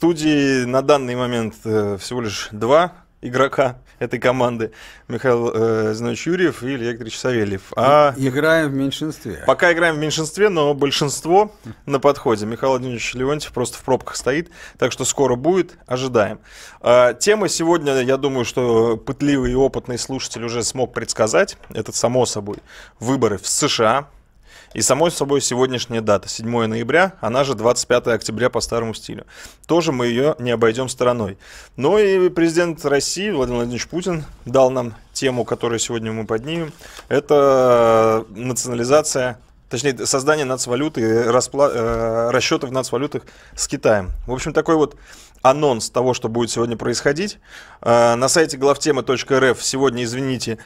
студии на данный момент э, всего лишь два игрока этой команды. Михаил э, Зинович Юрьев и Илья Игоревич Савельев. А играем в меньшинстве. Пока играем в меньшинстве, но большинство на подходе. Михаил Владимирович Леонтьев просто в пробках стоит, так что скоро будет, ожидаем. Э, тема сегодня, я думаю, что пытливый и опытный слушатель уже смог предсказать, это само собой, выборы в США, и самой собой сегодняшняя дата, 7 ноября, она же 25 октября по старому стилю. Тоже мы ее не обойдем стороной. Но и президент России Владимир Владимирович Путин дал нам тему, которую сегодня мы поднимем. Это национализация точнее, создание нацвалюты, распла... Э, расчеты в нацвалютах с Китаем. В общем, такой вот анонс того, что будет сегодня происходить. Э, на сайте главтема.рф сегодня, извините,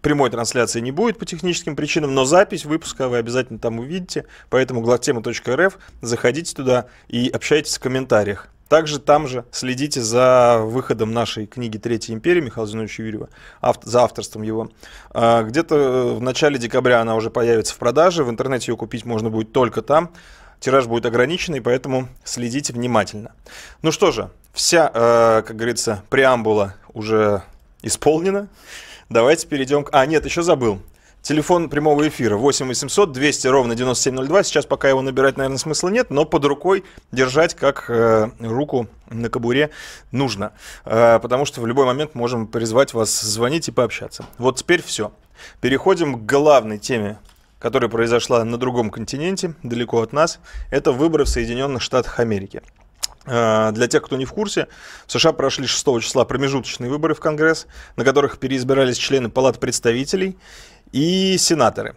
прямой трансляции не будет по техническим причинам, но запись выпуска вы обязательно там увидите. Поэтому главтема.рф, заходите туда и общайтесь в комментариях. Также там же следите за выходом нашей книги «Третья империя» Михаила Зиновича Юрьева, авт, за авторством его. А, где-то э, в начале декабря она уже появится в продаже, в интернете ее купить можно будет только там. Тираж будет ограниченный, поэтому следите внимательно. Ну что же, вся, э, как говорится, преамбула уже исполнена. Давайте перейдем к... А, нет, еще забыл. Телефон прямого эфира 8 800 200 ровно 9702. Сейчас пока его набирать, наверное, смысла нет, но под рукой держать как э, руку на кобуре нужно, э, потому что в любой момент можем призвать вас звонить и пообщаться. Вот теперь все. Переходим к главной теме, которая произошла на другом континенте, далеко от нас. Это выборы в Соединенных Штатах Америки. Э, для тех, кто не в курсе, в США прошли 6 числа промежуточные выборы в Конгресс, на которых переизбирались члены Палат представителей и сенаторы.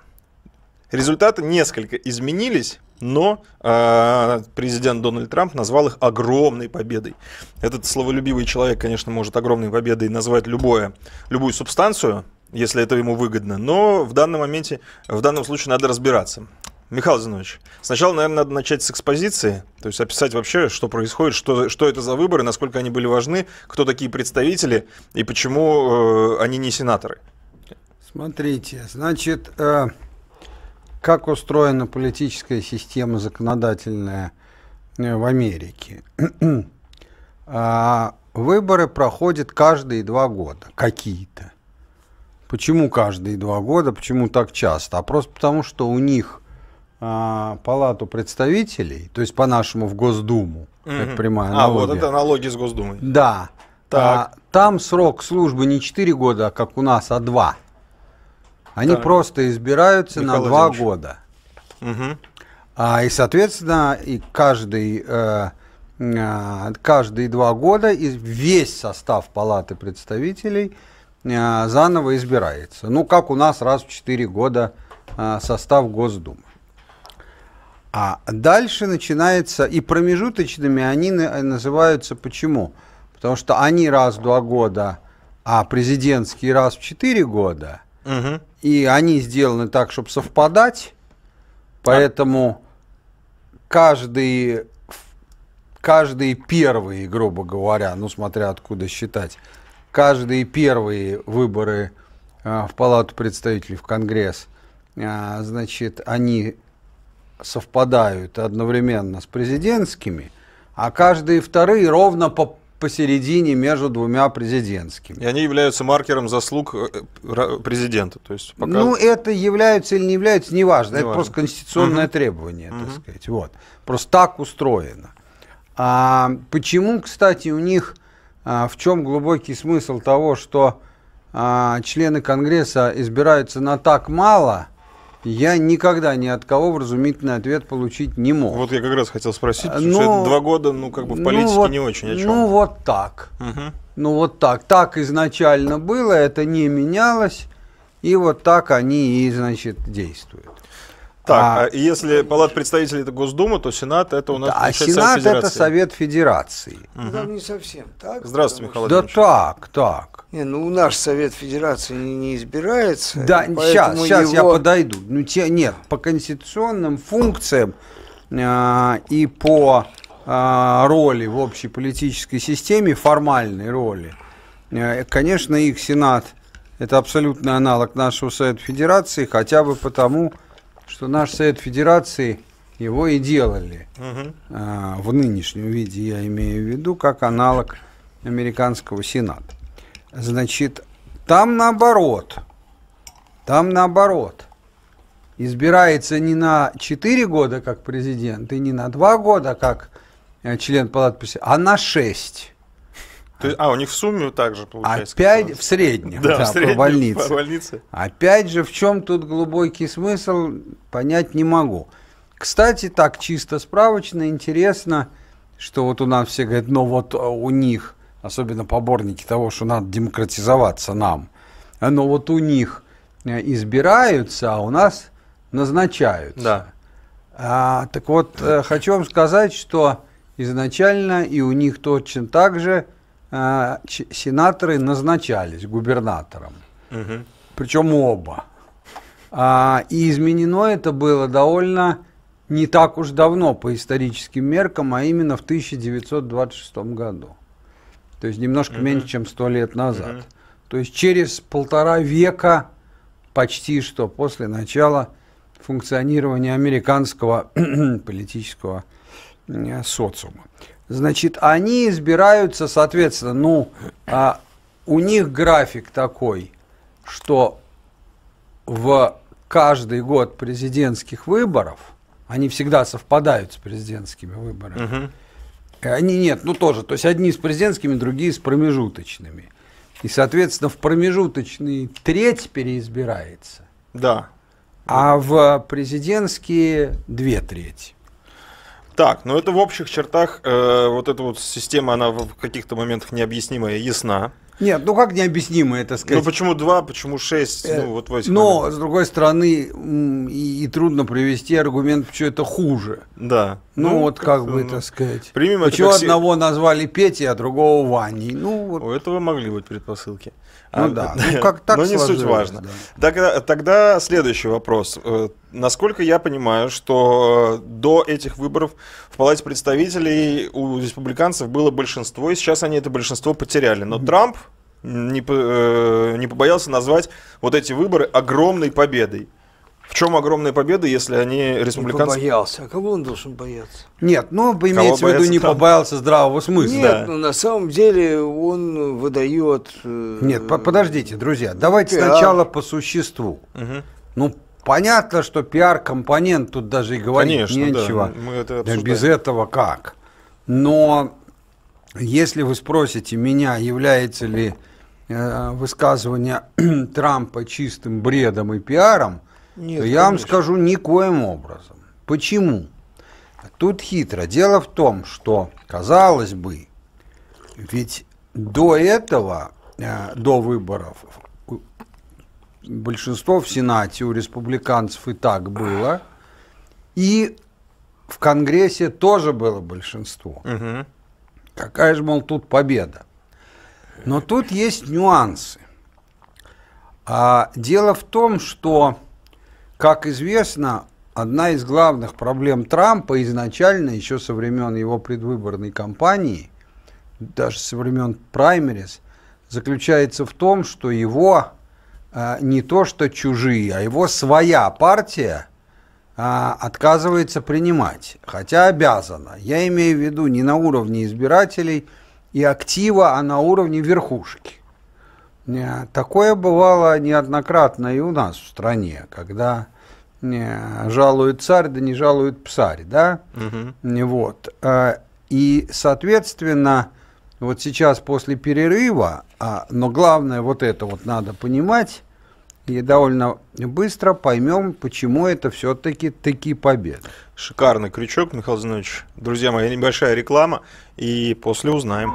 Результаты несколько изменились, но э, президент Дональд Трамп назвал их огромной победой. Этот словолюбивый человек, конечно, может огромной победой назвать любое, любую субстанцию, если это ему выгодно, но в данном моменте, в данном случае надо разбираться. Михаил Зинович, сначала, наверное, надо начать с экспозиции, то есть описать вообще, что происходит, что, что это за выборы, насколько они были важны, кто такие представители и почему э, они не сенаторы. Смотрите, значит, э, как устроена политическая система законодательная э, в Америке? А, выборы проходят каждые два года, какие-то. Почему каждые два года, почему так часто? А просто потому, что у них а, палату представителей, то есть по-нашему в Госдуму, угу. как прямая аналогия. А, вот это аналогия с Госдумой. Да. Так. А, там срок службы не 4 года, а как у нас, а 2. Они да. просто избираются Михаил на два года. Угу. А, и, соответственно, и каждый, э, э, каждые два года и весь состав Палаты представителей э, заново избирается. Ну, как у нас раз в четыре года э, состав Госдумы. А дальше начинается, и промежуточными они называются почему? Потому что они раз в два года, а президентские раз в четыре года – Угу. И они сделаны так, чтобы совпадать. Поэтому а... каждый, каждые первые, грубо говоря, ну смотря откуда считать, каждые первые выборы э, в Палату представителей, в Конгресс, э, значит, они совпадают одновременно с президентскими, а каждые вторые ровно по посередине между двумя президентскими. И они являются маркером заслуг э, президента. То есть пока... Ну, это являются или не являются, неважно. Не это просто конституционное угу. требование, угу. так сказать. Вот. Просто так устроено. А почему, кстати, у них, а, в чем глубокий смысл того, что а, члены Конгресса избираются на так мало – я никогда ни от кого вразумительный ответ получить не мог. Вот я как раз хотел спросить, а, ну, что это два года, ну, как бы в ну политике ну, вот, не очень о чем. Ну, вот так. Угу. Ну, вот так. Так изначально было, это не менялось, и вот так они и, значит, действуют. Так, а, а если Палат представителей это Госдума, то Сенат это у нас да, Сенат Совет Федерации. это Совет Федерации. Угу. Там не совсем так. Здравствуйте, Михаил Да так, так. Не, ну наш Совет Федерации не, не избирается. Да, сейчас, сейчас его... я подойду. Ну, те, нет, по конституционным функциям э, и по э, роли в общей политической системе, формальной роли, э, конечно, их Сенат это абсолютный аналог нашего Совета Федерации, хотя бы потому, что наш Совет Федерации его и делали угу. э, в нынешнем виде, я имею в виду, как аналог американского Сената. Значит, там наоборот. Там наоборот. Избирается не на 4 года как президент и не на 2 года как э, член палаты представителей, а на 6. То есть, а, у них в сумме также получается. Опять в среднем, да, да в среднем, по, больнице. по больнице. Опять же, в чем тут глубокий смысл, понять не могу. Кстати, так чисто справочно, интересно, что вот у нас все говорят, но «Ну вот э, у них особенно поборники того, что надо демократизоваться нам. Но вот у них э, избираются, а у нас назначаются. Да. А, так вот, э, хочу вам сказать, что изначально и у них точно так же а, сенаторы назначались губернатором. Угу. Причем оба. А, и изменено это было довольно не так уж давно по историческим меркам, а именно в 1926 году то есть немножко угу. меньше, чем сто лет назад. Угу. То есть через полтора века почти что после начала функционирования американского политического э, социума. Значит, они избираются, соответственно, ну, а, у них график такой, что в каждый год президентских выборов, они всегда совпадают с президентскими выборами, угу. Э, они нет, ну тоже. То есть одни с президентскими, другие с промежуточными. И, соответственно, в промежуточный треть переизбирается. Да. А в президентские две трети. Так, ну это в общих чертах, э, вот эта вот система, она в каких-то моментах необъяснимая ясна. Нет, ну как необъяснимо это сказать? Ну почему два, почему шесть? Э, ну, вот но, с другой стороны, и, и трудно привести аргумент, почему это хуже. Да. Ну, ну вот как ну, бы, это ну, сказать. почему это как... одного назвали Петей, а другого Ваней? Ну, вот. У этого могли быть предпосылки. А, ну да, ну, как так Но не суть важно. Да. Тогда, тогда следующий вопрос. Э, насколько я понимаю, что э, до этих выборов в Палате представителей у республиканцев было большинство, и сейчас они это большинство потеряли. Но Трамп не, э, не побоялся назвать вот эти выборы огромной победой. В чем огромная победа, если они республиканцы... Не побоялся. А кого он должен бояться? Нет, ну, имеется в виду, не там? побоялся здравого смысла. Нет, да. ну, на самом деле он выдает... Э, Нет, по подождите, друзья, давайте пиар. сначала по существу. Угу. Ну, понятно, что пиар-компонент тут даже и говорить Конечно, нечего. Да. Мы это обсуждаем. Без этого как? Но если вы спросите меня, является ли э, высказывание Трампа чистым бредом и пиаром, нет, Я вам скажу никоим образом. Почему? Тут хитро. Дело в том, что, казалось бы, ведь до этого, э, до выборов, большинство в Сенате у республиканцев и так было, и в Конгрессе тоже было большинство. Угу. Какая же, мол, тут победа? Но тут есть нюансы. А, дело в том, что как известно, одна из главных проблем Трампа изначально, еще со времен его предвыборной кампании, даже со времен праймерис, заключается в том, что его э, не то что чужие, а его своя партия э, отказывается принимать, хотя обязана. Я имею в виду не на уровне избирателей и актива, а на уровне верхушки. Э, такое бывало неоднократно и у нас в стране, когда не жалует царь, да не жалует псарь, да? Угу. Вот. А, и, соответственно, вот сейчас после перерыва, а, но главное вот это вот надо понимать, и довольно быстро поймем, почему это все-таки такие победы. Шикарный крючок, Михаил Зинович. Друзья мои, небольшая реклама, и после узнаем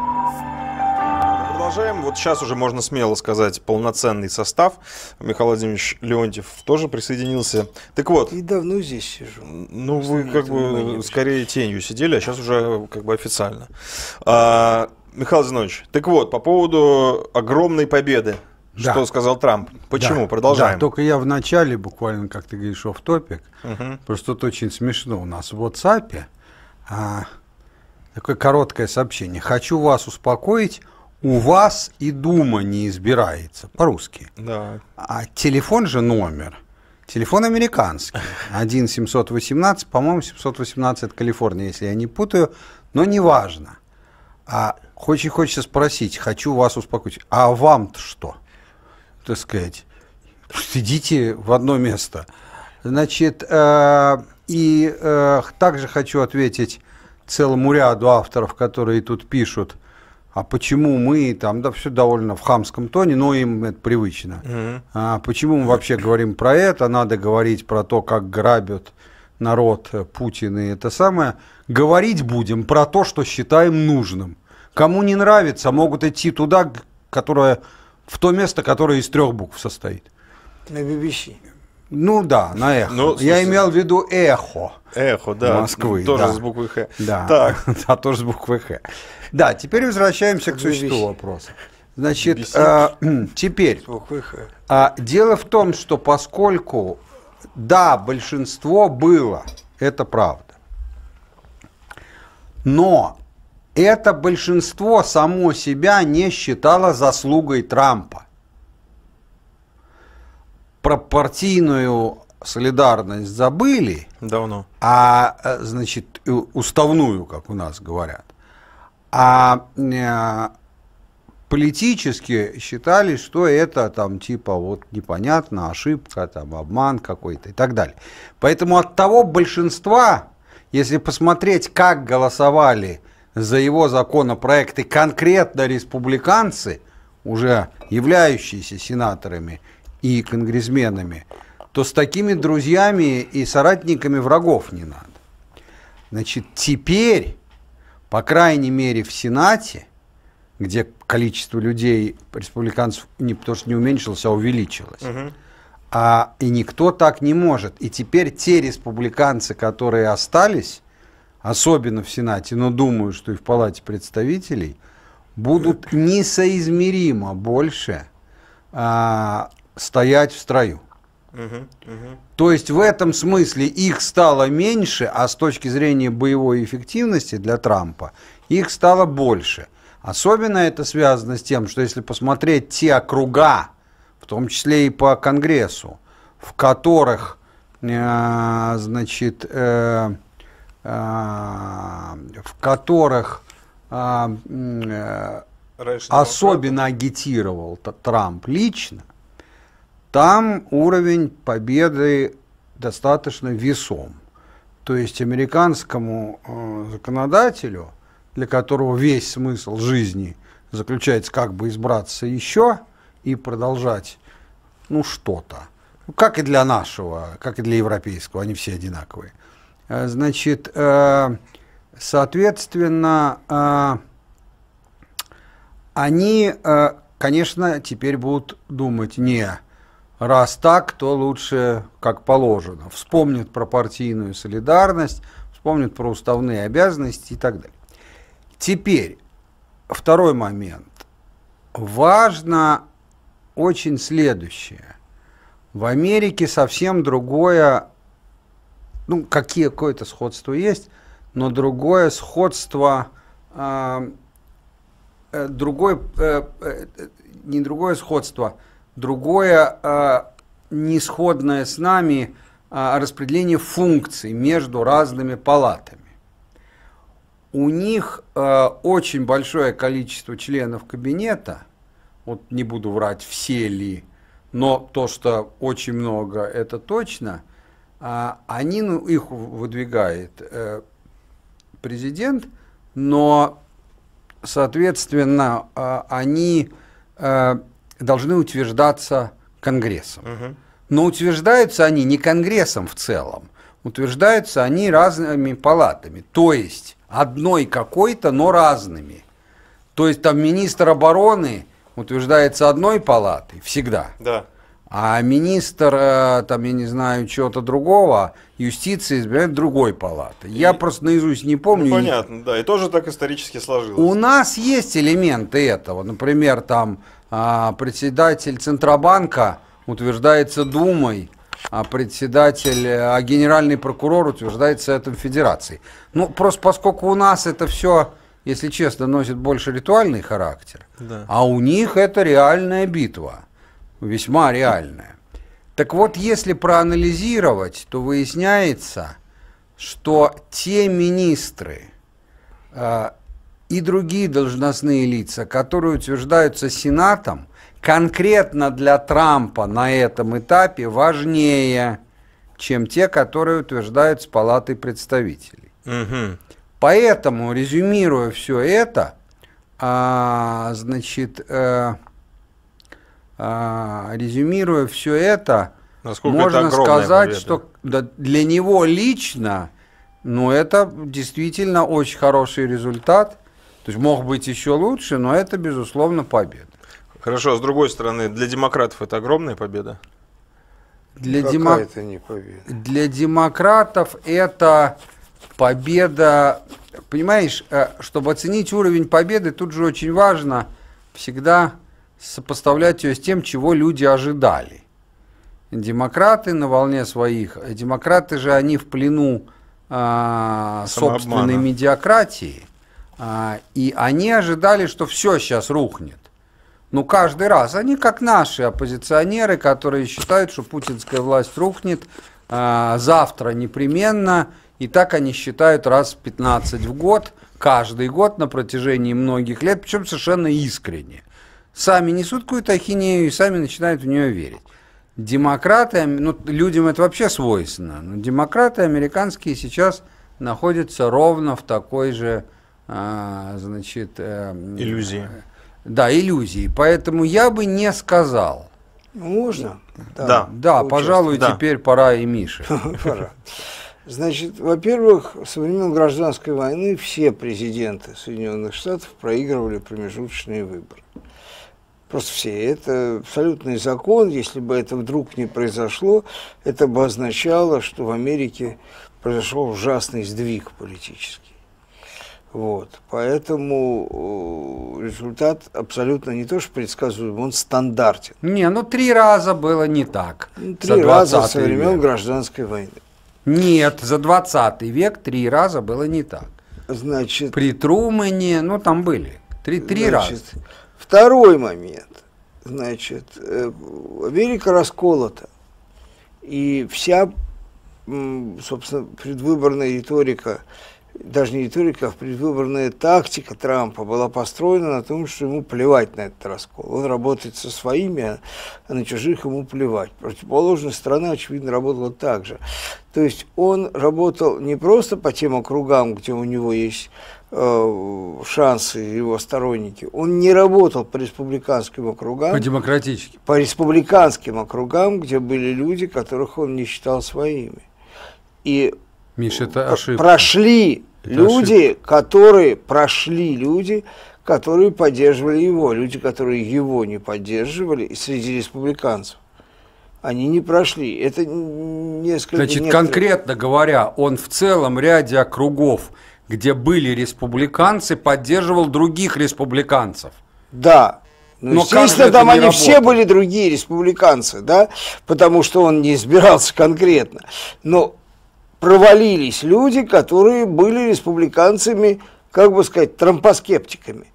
продолжаем. Вот сейчас уже можно смело сказать полноценный состав. Михаил Владимирович Леонтьев тоже присоединился. Так вот. И давно здесь сижу. Ну, вы как бы скорее тенью сидели, а сейчас уже как бы официально. А, Михаил Зинович, так вот, по поводу огромной победы да. что сказал Трамп. Почему? Да. Продолжаем. Да, только я в начале, буквально, как ты говоришь, в топик, угу. просто тут очень смешно. У нас в WhatsApp а, такое короткое сообщение. Хочу вас успокоить у вас и дума не избирается по-русски. Да. А телефон же номер. Телефон американский. 1-718, по-моему, 718 это Калифорния, если я не путаю, но неважно. А очень хочется спросить, хочу вас успокоить, а вам-то что? Так сказать, Сидите в одно место. Значит, э, и э, также хочу ответить целому ряду авторов, которые тут пишут – а почему мы там, да, все довольно в хамском тоне, но им это привычно. Mm-hmm. А почему мы вообще говорим про это? Надо говорить про то, как грабят народ э, Путин и это самое. Говорить будем про то, что считаем нужным. Кому не нравится, могут идти туда, которое, в то место, которое из трех букв состоит. На BBC. Ну да, на эхо. Ну, Я имел в виду эхо. Эхо, да. Москвы. Тоже да. с буквы Х. Да. Так. да, тоже с буквы Х. Да, теперь возвращаемся как к существу вопроса. Значит, Бесед. а, теперь. А, дело в том, что поскольку, да, большинство было, это правда. Но это большинство само себя не считало заслугой Трампа про партийную солидарность забыли. Давно. А, э, значит, уставную, как у нас говорят. А э, политически считали, что это там типа вот непонятно, ошибка, там обман какой-то и так далее. Поэтому от того большинства, если посмотреть, как голосовали за его законопроекты конкретно республиканцы, уже являющиеся сенаторами – и конгрессменами, то с такими друзьями и соратниками врагов не надо. Значит, теперь, по крайней мере, в Сенате, где количество людей, республиканцев, не потому что не уменьшилось, а увеличилось, угу. а, и никто так не может. И теперь те республиканцы, которые остались, особенно в Сенате, но думаю, что и в Палате представителей, будут несоизмеримо больше а, стоять в строю. То есть в этом смысле их стало меньше, а с точки зрения боевой эффективности для Трампа их стало больше. Особенно это связано с тем, что если посмотреть те округа, в том числе и по Конгрессу, в которых э, значит, э, э, в которых э, э, особенно агитировал Трамп лично, там уровень победы достаточно весом. То есть американскому э, законодателю, для которого весь смысл жизни заключается как бы избраться еще и продолжать ну что-то, ну, как и для нашего, как и для европейского, они все одинаковые. Э, значит, э, соответственно, э, они, э, конечно, теперь будут думать не Раз так, то лучше как положено. Вспомнит про партийную солидарность, вспомнит про уставные обязанности и так далее. Теперь, второй момент. Важно очень следующее. В Америке совсем другое, ну, какие, какое-то сходство есть, но другое сходство, а, э, другое, э, э, не другое сходство – Другое э, а, неисходное с нами э, распределение функций между разными палатами. У них э, очень большое количество членов кабинета, вот не буду врать, все ли, но то, что очень много, это точно, э, они, ну, их выдвигает э, президент, но, соответственно, э, они должны утверждаться Конгрессом. Но утверждаются они не Конгрессом в целом, утверждаются они разными палатами, то есть одной какой-то, но разными. То есть там министр обороны утверждается одной палатой всегда. Да. А министр, э, там, я не знаю, чего-то другого, юстиции избирает другой палаты. И... Я просто наизусть не помню. Ну, понятно, да, и тоже так исторически сложилось. У нас есть элементы этого. Например, там а, председатель Центробанка утверждается Думой, а председатель, э, а генеральный прокурор утверждается этом Федерацией. Ну, просто поскольку у нас это все, если честно, носит больше ритуальный характер, да. а у них это реальная битва, весьма реальная. Так вот, если проанализировать, то выясняется, что те министры, э, и другие должностные лица, которые утверждаются Сенатом, конкретно для Трампа на этом этапе важнее, чем те, которые утверждаются Палатой представителей. Угу. Поэтому, резюмируя все это, а, значит, а, а, резюмируя все это, Насколько можно это сказать, победа. что для него лично, ну, это действительно очень хороший результат – то есть мог быть еще лучше, но это, безусловно, победа. Хорошо, а с другой стороны, для демократов это огромная победа? Для, демо... это не победа? для демократов это победа... Понимаешь, э, чтобы оценить уровень победы, тут же очень важно всегда сопоставлять ее с тем, чего люди ожидали. Демократы на волне своих, демократы же они в плену э, собственной медиакратии. А, и они ожидали, что все сейчас рухнет. Но ну, каждый раз. Они как наши оппозиционеры, которые считают, что путинская власть рухнет а, завтра непременно. И так они считают раз в 15 в год, каждый год на протяжении многих лет, причем совершенно искренне. Сами несут какую-то ахинею и сами начинают в нее верить. Демократы, ну, людям это вообще свойственно, но демократы американские сейчас находятся ровно в такой же а, значит... Эм, иллюзии. Э, да, иллюзии. Поэтому я бы не сказал. Ну, можно? Да. Да, да пожалуй, да. теперь пора и Мише. Пора. Значит, во-первых, со времен гражданской войны все президенты Соединенных Штатов проигрывали промежуточные выборы. Просто все. Это абсолютный закон. Если бы это вдруг не произошло, это бы означало, что в Америке произошел ужасный сдвиг политический. Вот. Поэтому э, результат абсолютно не то, что предсказуем, он стандартен. Не, ну три раза было не так. Ну, три раза со времен век. гражданской войны. Нет, за 20 век три раза было не так. Значит... При Трумане, ну там были. Три, три значит, раза. Второй момент. Значит, э, Америка расколота. И вся, собственно, предвыборная риторика даже не риторика, а предвыборная тактика Трампа была построена на том, что ему плевать на этот раскол. Он работает со своими, а на чужих ему плевать. Противоположная сторона, очевидно, работала так же. То есть он работал не просто по тем округам, где у него есть э, шансы его сторонники. Он не работал по республиканским округам. По демократическим. По республиканским округам, где были люди, которых он не считал своими. И Миша, это ошибка. Прошли это люди, ошибка. которые прошли люди, которые поддерживали его, люди, которые его не поддерживали среди республиканцев. Они не прошли. Это несколько... Значит, некоторых... конкретно говоря, он в целом ряде округов, где были республиканцы, поддерживал других республиканцев. Да. Ну, Но естественно, там они работает? все были другие республиканцы, да, потому что он не избирался конкретно. Но провалились люди, которые были республиканцами, как бы сказать, трампоскептиками.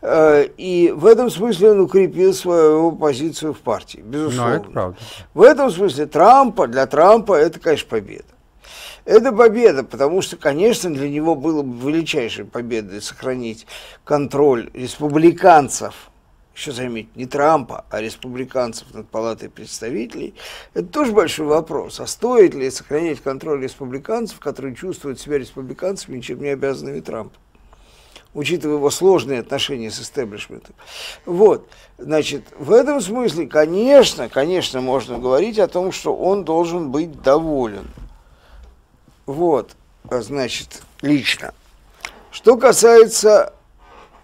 Э, и в этом смысле он укрепил свою позицию в партии, безусловно. Ну, это правда. В этом смысле Трампа, для Трампа это, конечно, победа. Это победа, потому что, конечно, для него было бы величайшей победой сохранить контроль республиканцев – еще заметь, не Трампа, а республиканцев над Палатой представителей, это тоже большой вопрос. А стоит ли сохранять контроль республиканцев, которые чувствуют себя республиканцами, ничем не обязанными Трампу? учитывая его сложные отношения с истеблишментом. Вот, значит, в этом смысле, конечно, конечно, можно говорить о том, что он должен быть доволен. Вот, значит, лично. Что касается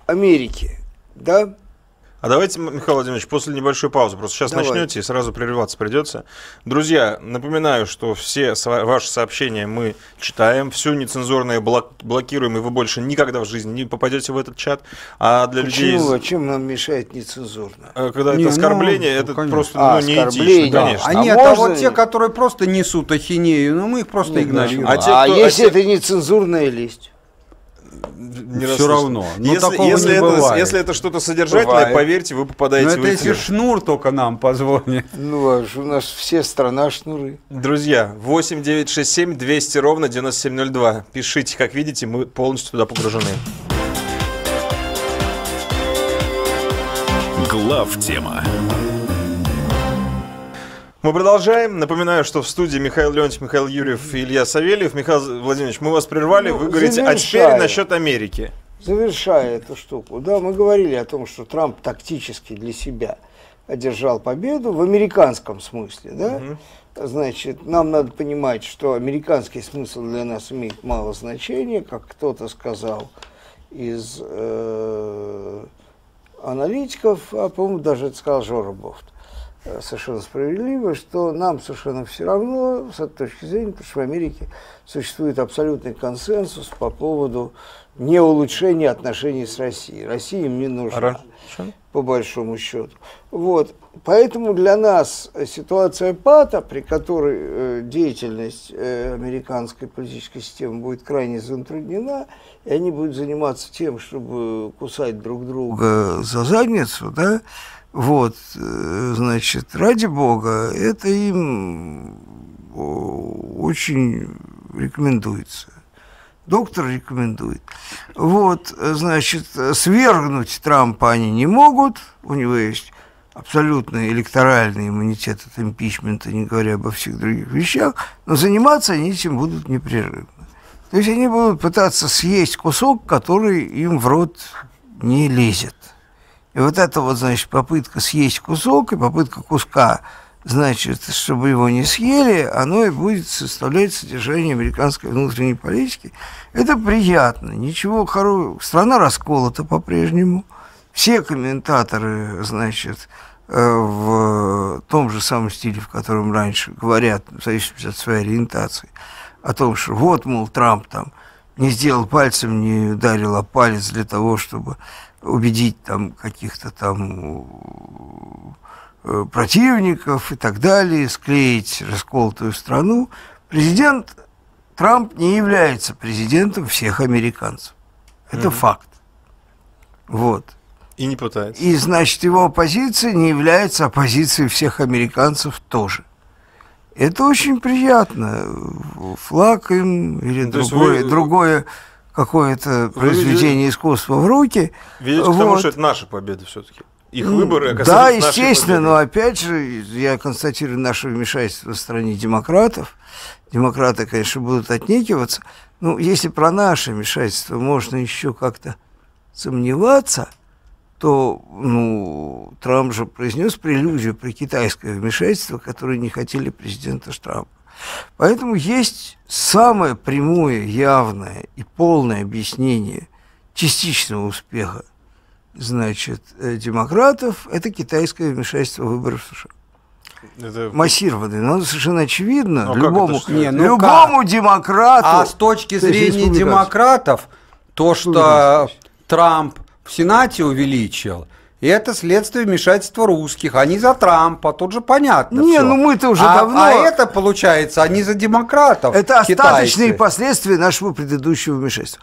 Америки, да, а давайте, Михаил Владимирович, после небольшой паузы, просто сейчас Давай. начнете и сразу прерываться придется. Друзья, напоминаю, что все ваши сообщения мы читаем, все нецензурное блокируем, и вы больше никогда в жизни не попадете в этот чат. А для Почему? людей... Почему? Чем нам мешает нецензурно? Э, когда не, это ну, оскорбление, ну, это конечно. просто а, ну, не этично, да. конечно. А, а нет, можно... вот те, которые просто несут ахинею, но ну, мы их просто ну игнорируем. А, те, а кто... а если а те... это нецензурная лесть? не Все равно. Но если, такого если, не это, бывает. если это что-то содержательное, бывает. поверьте, вы попадаете Но это в эфир. если шнур только нам позвонит. Ну, а у нас все страна шнуры. Друзья, 8 9 6 7 200 ровно 9702. Пишите, как видите, мы полностью туда погружены. Глав тема. Мы продолжаем. Напоминаю, что в студии Михаил Леонтьев, Михаил Юрьев и Илья Савельев. Михаил Владимирович, мы вас прервали. Ну, Вы говорите, завершаю. а теперь насчет Америки. Завершая эту штуку. Да, мы говорили о том, что Трамп тактически для себя одержал победу в американском смысле, да? Угу. Значит, нам надо понимать, что американский смысл для нас имеет мало значения, как кто-то сказал из э, аналитиков, а, по-моему, даже это сказал Жора Бофт. Э, совершенно справедливо, что нам совершенно все равно, с этой точки зрения, потому что в Америке существует абсолютный консенсус по поводу не улучшения отношений с Россией. Россия им не нужна, Хорошо. по большому счету. Вот. Поэтому для нас ситуация ПАТа, при которой э, деятельность э, американской политической системы будет крайне затруднена, и они будут заниматься тем, чтобы кусать друг друга за задницу, да, вот, э, значит, ради бога, это им очень рекомендуется. Доктор рекомендует. Вот, значит, свергнуть Трампа они не могут. У него есть абсолютный электоральный иммунитет от импичмента, не говоря обо всех других вещах, но заниматься они этим будут непрерывно. То есть они будут пытаться съесть кусок, который им в рот не лезет. И вот это вот, значит, попытка съесть кусок и попытка куска, значит, чтобы его не съели, оно и будет составлять содержание американской внутренней политики. Это приятно. Ничего хорошего. Страна расколота по-прежнему. Все комментаторы, значит, э, в том же самом стиле, в котором раньше говорят, в зависимости от своей ориентации, о том, что вот, мол, Трамп там не сделал пальцем, не ударил, а палец для того, чтобы убедить там каких-то там э, противников и так далее, склеить расколотую страну. Президент Трамп не является президентом всех американцев. Это угу. факт. Вот. И не пытается. И значит, его оппозиция не является оппозицией всех американцев тоже. Это очень приятно. Флаг им или ну, другое, вы... другое какое-то ну, произведение ведь, искусства в руки. Ведь вот. тому, что это наша победа все-таки. Их выборы Да, естественно, но опять же, я констатирую наше вмешательство в стране демократов. Демократы, конечно, будут отнекиваться. Ну, если про наше вмешательство можно еще как-то сомневаться, то, ну, Трамп же произнес прелюдию про китайское вмешательство, которое не хотели президента Трампа. Поэтому есть самое прямое, явное и полное объяснение частичного успеха значит, э, демократов – это китайское вмешательство выборов в США. Это... массированный. Но совершенно очевидно Но ну, а любому, не, ну любому демократу. А с точки зрения демократов, то, что Трамп в Сенате увеличил – и это следствие вмешательства русских. Они а за Трампа, тут же понятно. Не, все. ну мы-то уже а, давно. А это получается, они за демократов. Это остаточные китайцы. последствия нашего предыдущего вмешательства.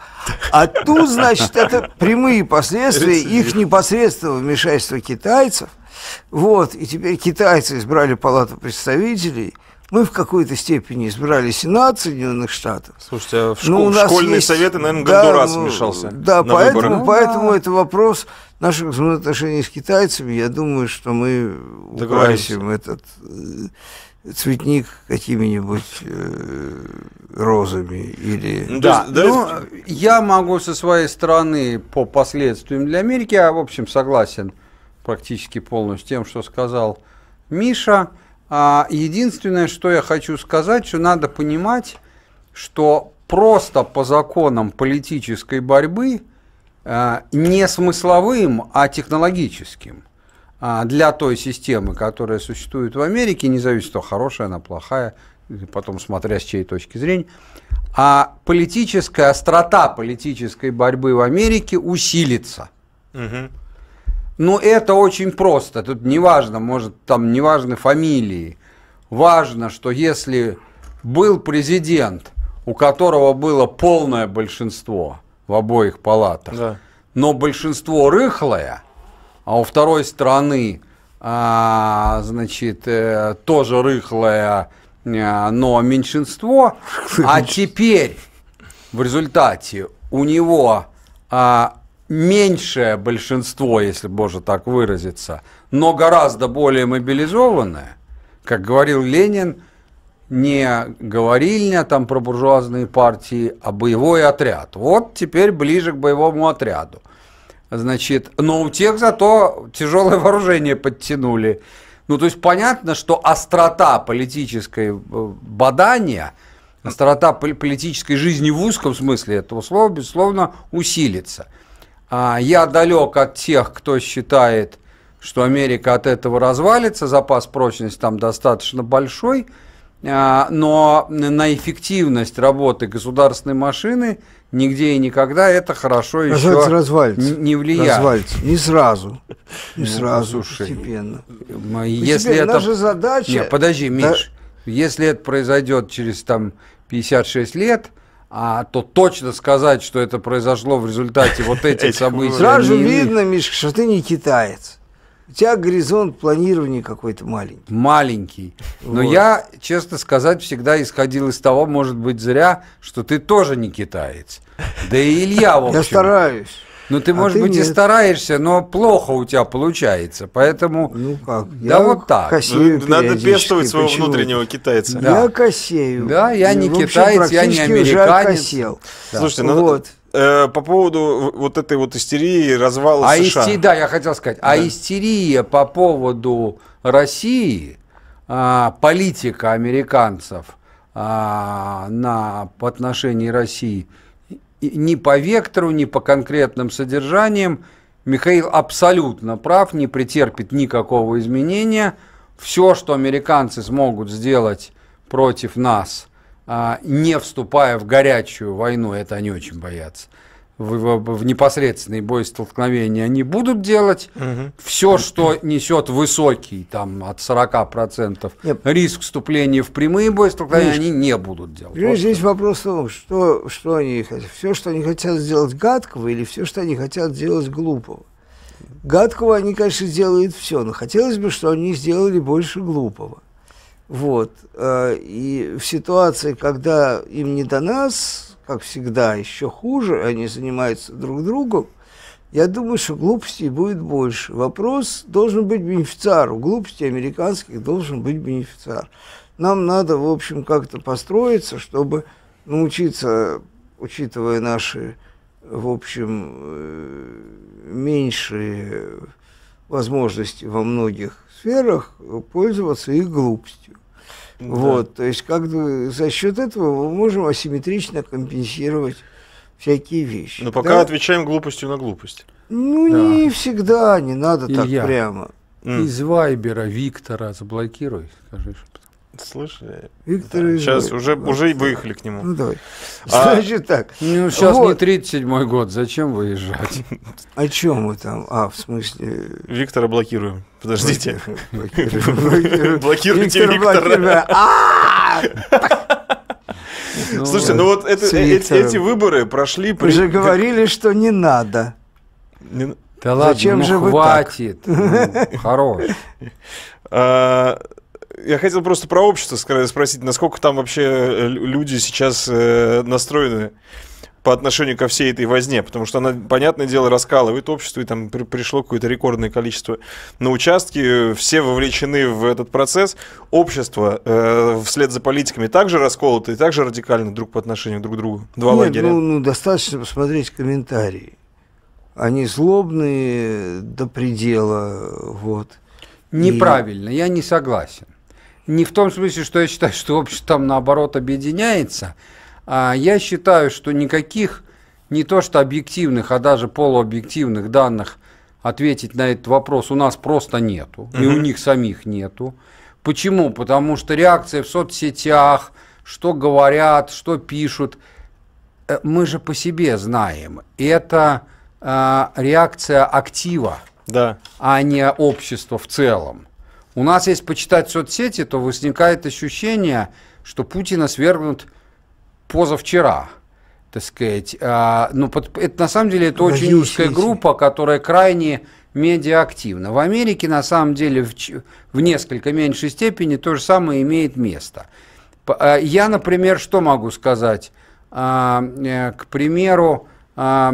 А тут, значит, это прямые последствия их непосредственного вмешательства китайцев. Вот, и теперь китайцы избрали Палату представителей. Мы в какой-то степени избрали Сенат Соединенных Штатов. Слушайте, а в ну, школ, школьные есть... советы, наверное, Гондурас да, ну, вмешался. Да, на поэтому, выборы. поэтому да. это вопрос наших взаимоотношений с китайцами, я думаю, что мы украсим этот э, цветник какими-нибудь э, розами или... Да, да. Ну, я могу со своей стороны по последствиям для Америки, я, в общем, согласен практически полностью с тем, что сказал Миша. А, единственное, что я хочу сказать, что надо понимать, что просто по законам политической борьбы – Э, не смысловым, а технологическим а для той системы, которая существует в Америке, не зависит, что хорошая она, плохая, потом смотря с чьей точки зрения, а политическая острота политической борьбы в Америке усилится. Угу. Ну, Но это очень просто, тут неважно, может, там неважны фамилии, важно, что если был президент, у которого было полное большинство – в обоих палатах. Да. Но большинство рыхлое, а у второй страны, а, значит, э, тоже рыхлое, э, но меньшинство. А теперь в результате у него а, меньшее большинство, если можно так выразиться, но гораздо более мобилизованное, как говорил Ленин, не говорильня там про буржуазные партии, а боевой отряд. Вот теперь ближе к боевому отряду. Значит, но у тех зато тяжелое вооружение подтянули. Ну, то есть понятно, что острота политической э, бадания, острота политической жизни в узком смысле этого слова, безусловно, усилится. А я далек от тех, кто считает, что Америка от этого развалится, запас прочности там достаточно большой – а, но на эффективность работы государственной машины нигде и никогда это хорошо еще развалится. не влияет. Развалится. Не сразу. Не ну, сразу, слушай, постепенно. Если это... Наша задача... Нет, подожди, Миш. Да... Если это произойдет через там 56 лет, а то точно сказать, что это произошло в результате вот этих событий... Сразу видно, Миш, что ты не китаец у тебя горизонт планирования какой-то маленький. Маленький. Но вот. я, честно сказать, всегда исходил из того, может быть, зря, что ты тоже не китаец. Да и Илья, в общем. Я стараюсь. Ну, ты, а может ты быть, нет. и стараешься, но плохо у тебя получается. Поэтому. Ну как? Да вот так. Косею ну, Надо пестовать своего почему? внутреннего китайца. Да. Я косею. Да, я ну, не общем, китаец, я не американец. Косел. Да. Слушайте, ну вот э, по поводу вот этой вот истерии развала а США. Исти... Да, я хотел сказать. А да. А истерия по поводу России, э, политика американцев э, на, по отношению России ни по вектору, ни по конкретным содержаниям Михаил абсолютно прав, не претерпит никакого изменения. Все, что американцы смогут сделать против нас – а, не вступая в горячую войну, это они очень боятся, в, в, в непосредственный бой столкновения они будут делать угу. все, что несет высокий, там, от 40% процентов риск вступления в прямые бои столкновения, они не будут делать. Просто... Здесь вопрос в том, что, что они хотят. Все, что они хотят сделать гадкого или все, что они хотят сделать глупого. Гадкого они, конечно, делают все, но хотелось бы, чтобы они сделали больше глупого. Вот. Э, и в ситуации, когда им не до нас, как всегда, еще хуже, они занимаются друг другом, я думаю, что глупостей будет больше. Вопрос должен быть бенефициар. У глупостей американских должен быть бенефициар. Нам надо, в общем, как-то построиться, чтобы научиться, учитывая наши, в общем, э, меньшие возможности во многих сферах, пользоваться их глупостью. Да. Вот, то есть как бы за счет этого мы можем асимметрично компенсировать всякие вещи. Но пока да? отвечаем глупостью на глупость. Ну, да. не всегда, не надо Илья, так прямо. Из Вайбера Виктора заблокируй, скажи, чтобы Слышали? Виктор да. Сейчас уже, уже выехали к нему. Ну, давай. А Значит так. Ну, сейчас вот. не 37-й год, зачем выезжать? О чем мы там? А, в смысле... Виктора блокируем. Подождите. Блокируйте Виктора. А! Ну Слушайте, ну вот э, эти выборы прошли... Вы же говорили, что не надо. Да ладно, ну хватит. Ну, хорош. А, я хотел просто про общество спросить, насколько там вообще э, люди сейчас э, настроены по отношению ко всей этой возне, потому что она, понятное дело, раскалывает общество, и там при, пришло какое-то рекордное количество на участки, все вовлечены в этот процесс, общество э, вслед за политиками также расколото и также радикально друг по отношению друг к другу, два Нет, лагеря. Ну, ну, достаточно посмотреть комментарии. Они злобные до предела, вот. Неправильно, и... я не согласен не в том смысле, что я считаю, что общество там наоборот объединяется, а я считаю, что никаких не то что объективных, а даже полуобъективных данных ответить на этот вопрос у нас просто нету, угу. и у них самих нету. Почему? Потому что реакция в соцсетях, что говорят, что пишут, э, мы же по себе знаем. Это э, реакция актива, да. а не общества в целом. У нас, если почитать соцсети, то возникает ощущение, что Путина свергнут позавчера так сказать. А, ну, под, это на самом деле это Подожди, очень узкая сети. группа, которая крайне медиаактивна. В Америке на самом деле в, в несколько меньшей степени то же самое имеет место. А, я, например, что могу сказать? А, э, к примеру, а,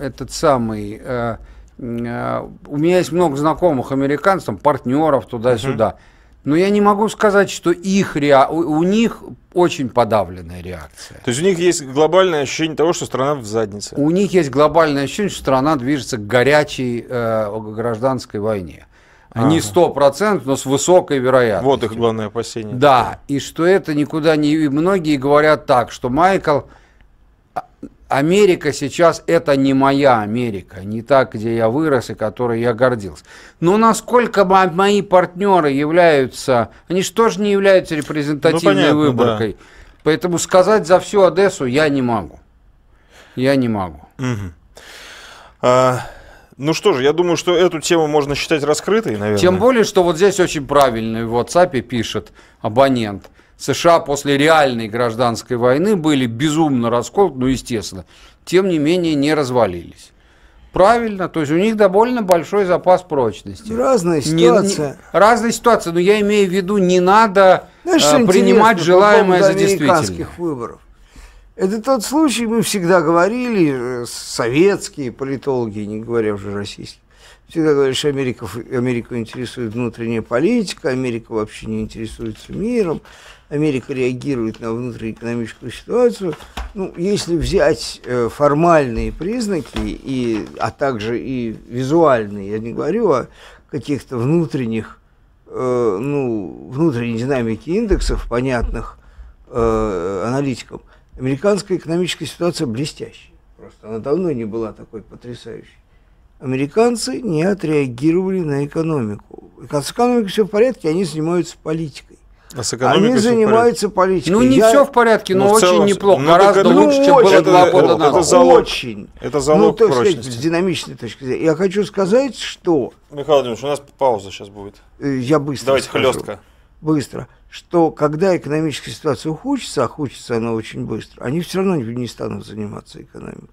э, этот самый... Э, Э, у меня есть много знакомых американцев, там, партнеров туда-сюда. Uh-huh. Но я не могу сказать, что их реа... у них очень подавленная реакция. То есть у них есть глобальное ощущение того, что страна в заднице. У них есть глобальное ощущение, что страна движется к горячей э, гражданской войне. Ага. Не сто процентов, но с высокой вероятностью. Вот их главное опасение. Да, и что это никуда не... И многие говорят так, что Майкл Америка сейчас это не моя Америка, не та, где я вырос и которой я гордился. Но насколько мои партнеры являются, они же тоже не являются репрезентативной ну, понятно, выборкой. Да. Поэтому сказать за всю Одессу я не могу. Я не могу. Угу. А, ну что же, я думаю, что эту тему можно считать раскрытой, наверное. Тем более, что вот здесь очень правильно в WhatsApp пишет абонент – США после реальной гражданской войны были безумно расколоты, ну, естественно, тем не менее не развалились. Правильно, то есть у них довольно большой запас прочности. Разная ситуация. Не, не, разная ситуация, но я имею в виду, не надо Знаешь, а, принимать желаемое за действительное. выборов. Это тот случай, мы всегда говорили, э, советские политологи, не говоря уже российские, всегда что Америка, Америку интересует внутренняя политика, Америка вообще не интересуется миром. Америка реагирует на внутриэкономическую ситуацию. Ну, если взять э, формальные признаки, и, а также и визуальные, я не говорю о каких-то внутренних, э, ну, внутренней динамике индексов, понятных э, аналитикам, американская экономическая ситуация блестящая. Просто она давно не была такой потрясающей. Американцы не отреагировали на экономику. С экономикой все в порядке, они занимаются политикой. А с Они занимаются политикой. Ну, не Я... все в порядке, но, но ну, очень целом... неплохо. Ну, Гораздо лучше, чем было два года назад. Это залог, очень. Это залог ну, так прочности. Сказать, с динамичной точки зрения. Я хочу сказать, что... Михаил Владимирович, у нас пауза сейчас будет. Э, я быстро Давайте скажу. хлестко. Быстро. Что когда экономическая ситуация ухудшится, а хочется она очень быстро, они все равно не станут заниматься экономикой.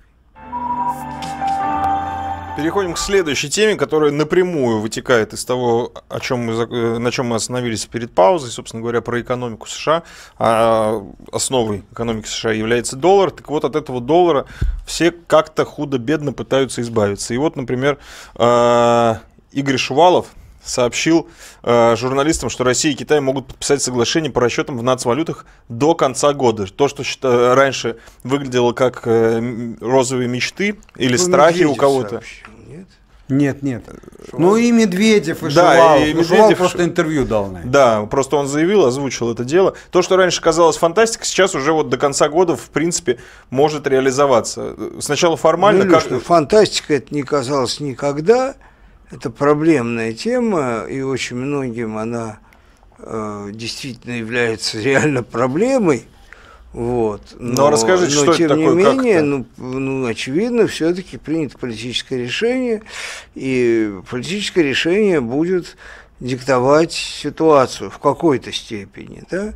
Переходим к следующей теме, которая напрямую вытекает из того, о чем мы, э, на чем мы остановились перед паузой, собственно говоря, про экономику США. А основой экономики США является доллар. Так вот, от этого доллара все как-то худо-бедно пытаются избавиться. И вот, например, э, Игорь Шувалов, сообщил э, журналистам, что Россия и Китай могут подписать соглашение по расчетам в нацвалютах до конца года. То, что считай, э, раньше выглядело как э, розовые мечты или ну, страхи у кого-то. Нет? Нет, нет. Ну и Медведев, и да, Шувалов. И ну, Медведев... Шувалов просто интервью дал. Наверное. Да, просто он заявил, озвучил это дело. То, что раньше казалось фантастикой, сейчас уже вот до конца года, в принципе, может реализоваться. Сначала формально... Ну, как... Ну, фантастика это не казалось никогда, это проблемная тема, и очень многим она э, действительно является реально проблемой. Вот. Но, но расскажите, но, что тем это не такое, менее, ну, ну, очевидно, все-таки принято политическое решение, и политическое решение будет диктовать ситуацию в какой-то степени. Да?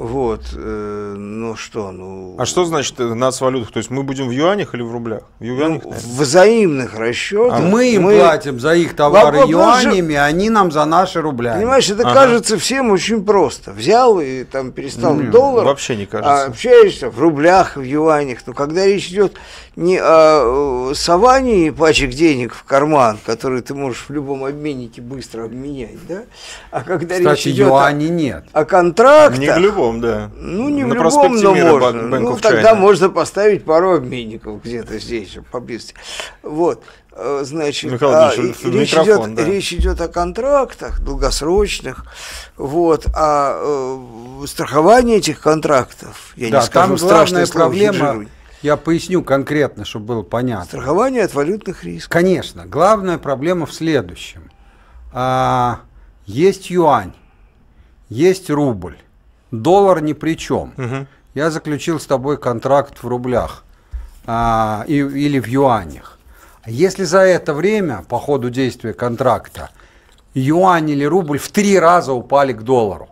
Вот, э, ну что, ну... А что значит э, нацвалютах? То есть мы будем в юанях или в рублях? В ну, юанях, ну, в взаимных расчетах. А мы им мы... платим за их товары Вопрос юанями, же... А они нам за наши рубля. Понимаешь, это ага. кажется всем очень просто. Взял и там перестал ну, доллар. Вообще не а кажется. А общаешься в рублях, в юанях. Но когда речь идет не о совании пачек денег в карман, которые ты можешь в любом обменнике быстро обменять, да? А когда Кстати, речь идет юани о, нет. о контрактах... Не к любому любом, да. Ну, не на в любом, но можно. Банк, ну, тогда China. можно поставить пару обменников где-то здесь, поблизости. Вот. Э, значит, Михаил а, Ильич, речь, идет, да. речь идет о контрактах долгосрочных, вот, а э, страхование этих контрактов, я да, не скажу там страшное слово, проблема, Я поясню конкретно, чтобы было понятно. Страхование от валютных рисков. Конечно. Главная проблема в следующем. А, есть юань, есть рубль. Доллар ни при чем. Угу. Я заключил с тобой контракт в рублях а, и, или в юанях. Если за это время, по ходу действия контракта, юань или рубль в три раза упали к доллару,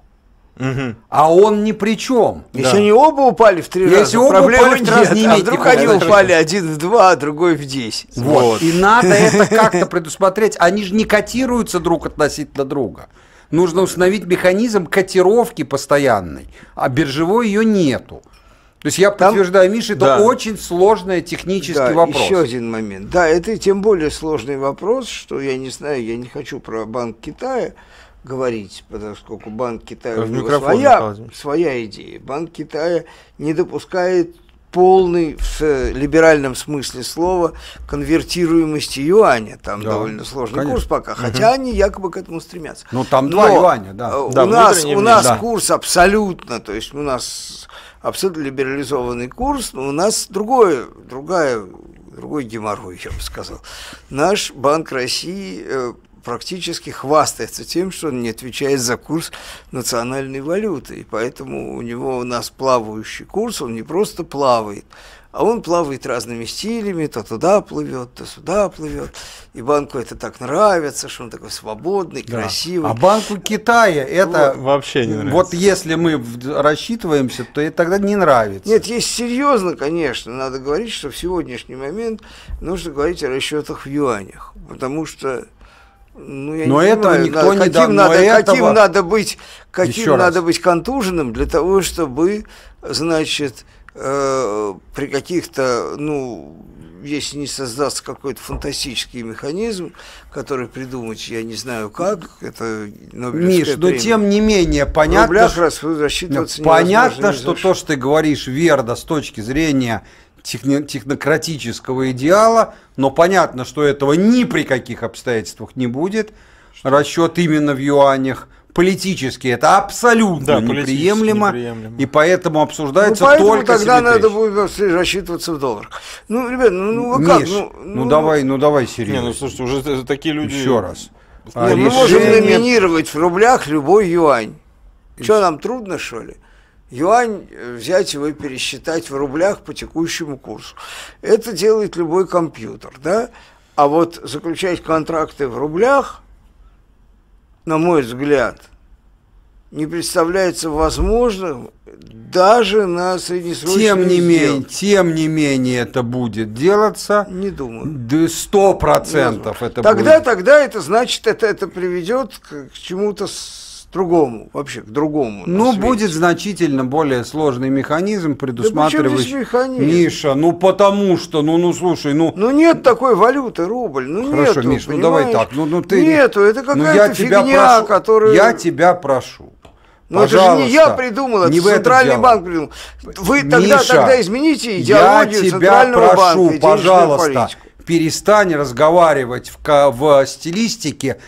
Угу. А он ни при чем. Если они оба упали в три Если раза, Если оба проблемы упали в три раза, не имеет вдруг они упали один в два, а другой в десять. Вот. вот. И надо это как-то предусмотреть. Они же не котируются друг относительно друга нужно установить механизм котировки постоянной, а биржевой ее нету. То есть я Там, подтверждаю, Миша, это да. очень сложный технический да, вопрос. Еще один момент. Да, это тем более сложный вопрос, что я не знаю, я не хочу про Банк Китая говорить, поскольку Банк Китая у него своя, своя идея. Банк Китая не допускает полный в либеральном смысле слова конвертируемости юаня. Там да, довольно сложный конечно. курс пока, хотя угу. они якобы к этому стремятся. Ну, там два юаня, да. Э, у да, нас, у нас да. курс абсолютно, то есть у нас абсолютно либерализованный курс, но у нас другое, другая другой геморрой, я бы сказал. Наш Банк России э, практически хвастается тем, что он не отвечает за курс национальной валюты. И поэтому у него у нас плавающий курс, он не просто плавает, а он плавает разными стилями, то туда плывет, то сюда плывет. И банку это так нравится, что он такой свободный, да. красивый. А банку Китая это вот. вообще не нравится. Вот если мы рассчитываемся, то это тогда не нравится. Нет, есть серьезно, конечно, надо говорить, что в сегодняшний момент нужно говорить о расчетах в юанях, потому что ну, я но не это понимаю, никто каким не каким надо, но каким этого... надо быть, каким Еще надо раз. быть контуженным для того, чтобы, значит, э, при каких-то, ну, если не создастся какой-то фантастический механизм, который придумать, я не знаю как, это Миш, но ну, тем не менее, понятно, раз, рассчитываться понятно что то, что ты говоришь, верно, с точки зрения технократического идеала, но понятно, что этого ни при каких обстоятельствах не будет. Расчет именно в юанях политически это абсолютно да, неприемлемо, неприемлемо, и поэтому обсуждается ну, поэтому только тогда надо будет рассчитываться в долларах. Ну, ребят, ну, а как? Миш, ну, ну, ну, давай, ну давай серьезно. Не, ну слушайте, уже такие люди. Еще раз. А, решение... Мы можем номинировать в рублях любой юань. Что нам трудно что ли? юань э, взять его и пересчитать в рублях по текущему курсу. Это делает любой компьютер, да? А вот заключать контракты в рублях, на мой взгляд, не представляется возможным даже на среднесрочные тем не менее, Тем не менее это будет делаться. Не думаю. Сто процентов это тогда, будет. Тогда, тогда это значит, это, это приведет к, к чему-то другому, вообще к другому. Ну, будет значительно более сложный механизм, предусматривающий да Миша, ну потому что, ну, ну слушай, ну... Ну нет такой валюты, рубль, ну Хорошо, нету, Миш, понимаешь? ну давай так, ну, ну ты... Нету, это ну, какая-то фигня, которая Я тебя прошу. Но ну, Пожалуйста. это же не я придумал, это не Центральный банк придумал. Вы Миша, тогда, измените идеологию я тебя Центрального прошу, банка пожалуйста, политику. перестань разговаривать в, в стилистике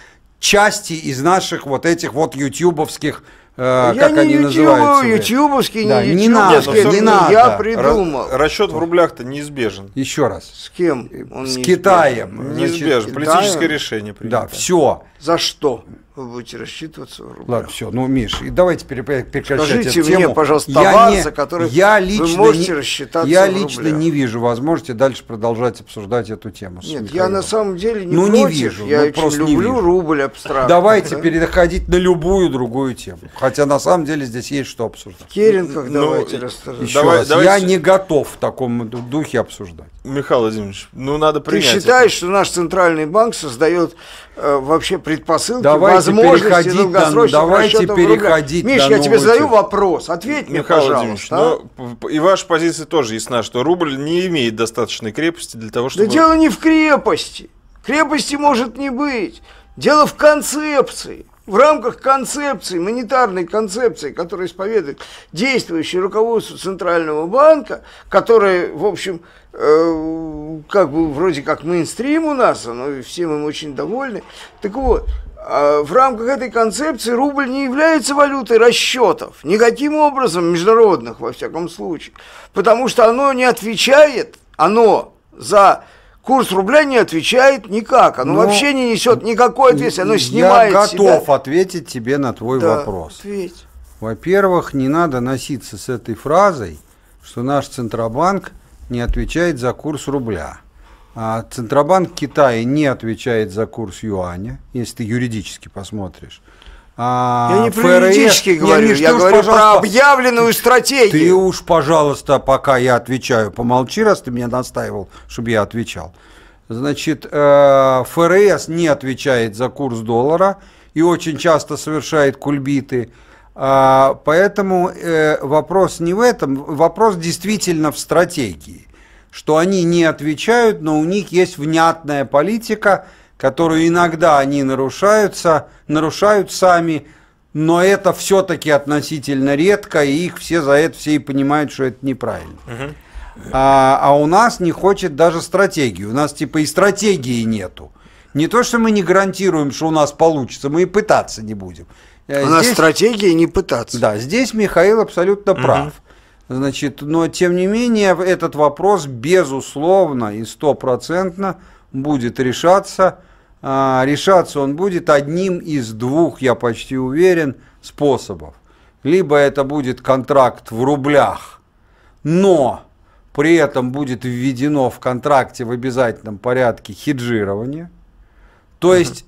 части из наших вот этих вот ютубовских э, как не они ютюб, называются. Ютубовский, да, не, не надо, ну, не, не надо. Я придумал. Расчет в рублях-то неизбежен. Еще раз. С кем? Э, он с неизбежен. Китаем. Неизбежен. Политическое Китаем? решение принято. Да, все за что вы будете рассчитываться в рублях. Ладно, все, ну, Миш, и давайте прекращать Скажите эту тему. мне, пожалуйста, товар, я не, за который я лично вы можете не, рассчитаться Я лично рублях. не вижу возможности дальше продолжать обсуждать эту тему. Нет, Михаилом. я на самом деле не ну, против. не вижу. Я ну, просто люблю не вижу. рубль абстрактно. Давайте да? переходить на любую другую тему. Хотя на самом деле здесь есть что обсуждать. Керенков, ну, давайте ну, рассуждать. Еще давай, раз, давайте. я не готов в таком духе обсуждать. Михаил Владимирович, ну надо принять. Ты считаешь, это. что наш центральный банк создает э, вообще предпосылки, давайте возможности долгосрочного Давайте переходить. Миш, я тебе задаю тип. вопрос, ответь Михаил мне, пожалуйста. Владимирович, а? но ну, и ваша позиция тоже ясна, что рубль не имеет достаточной крепости для того, чтобы... Да дело не в крепости. Крепости может не быть. Дело в концепции в рамках концепции, монетарной концепции, которая исповедует действующее руководство Центрального банка, которое, в общем, э, как бы вроде как мейнстрим у нас, оно, все им очень довольны. Так вот, а в рамках этой концепции рубль не является валютой расчетов, никаким образом международных, во всяком случае, потому что оно не отвечает, оно за Курс рубля не отвечает никак, оно Но ну, вообще не несет никакой ответственности, оно снимает Я готов себя. ответить тебе на твой да, вопрос. Ответь. Во-первых, не надо носиться с этой фразой, что наш Центробанк не отвечает за курс рубля. А Центробанк Китая не отвечает за курс юаня, если ты юридически посмотришь а, я не про ФРС, юридически говорю, не, Миш, я говорю про объявленную стратегию. Ты уж, пожалуйста, пока я отвечаю, помолчи, раз ты меня настаивал, чтобы я отвечал. Значит, э, ФРС не отвечает за курс доллара и очень часто совершает кульбиты. А, поэтому э, вопрос не в этом, вопрос действительно в стратегии, что они не отвечают, но у них есть внятная политика – которую иногда они нарушаются, нарушают сами, но это все-таки относительно редко, и их все за это все и понимают, что это неправильно. Угу. А, а у нас не хочет даже стратегии. У нас типа и стратегии нету. Не то, что мы не гарантируем, что у нас получится, мы и пытаться не будем. У э, здесь, нас стратегии не пытаться. Да, здесь Михаил абсолютно угу. прав. Значит, но тем не менее этот вопрос безусловно и стопроцентно будет решаться а, решаться он будет одним из двух, я почти уверен, способов. Либо это будет контракт в рублях, но при этом будет введено в контракте в обязательном порядке хеджирование, то есть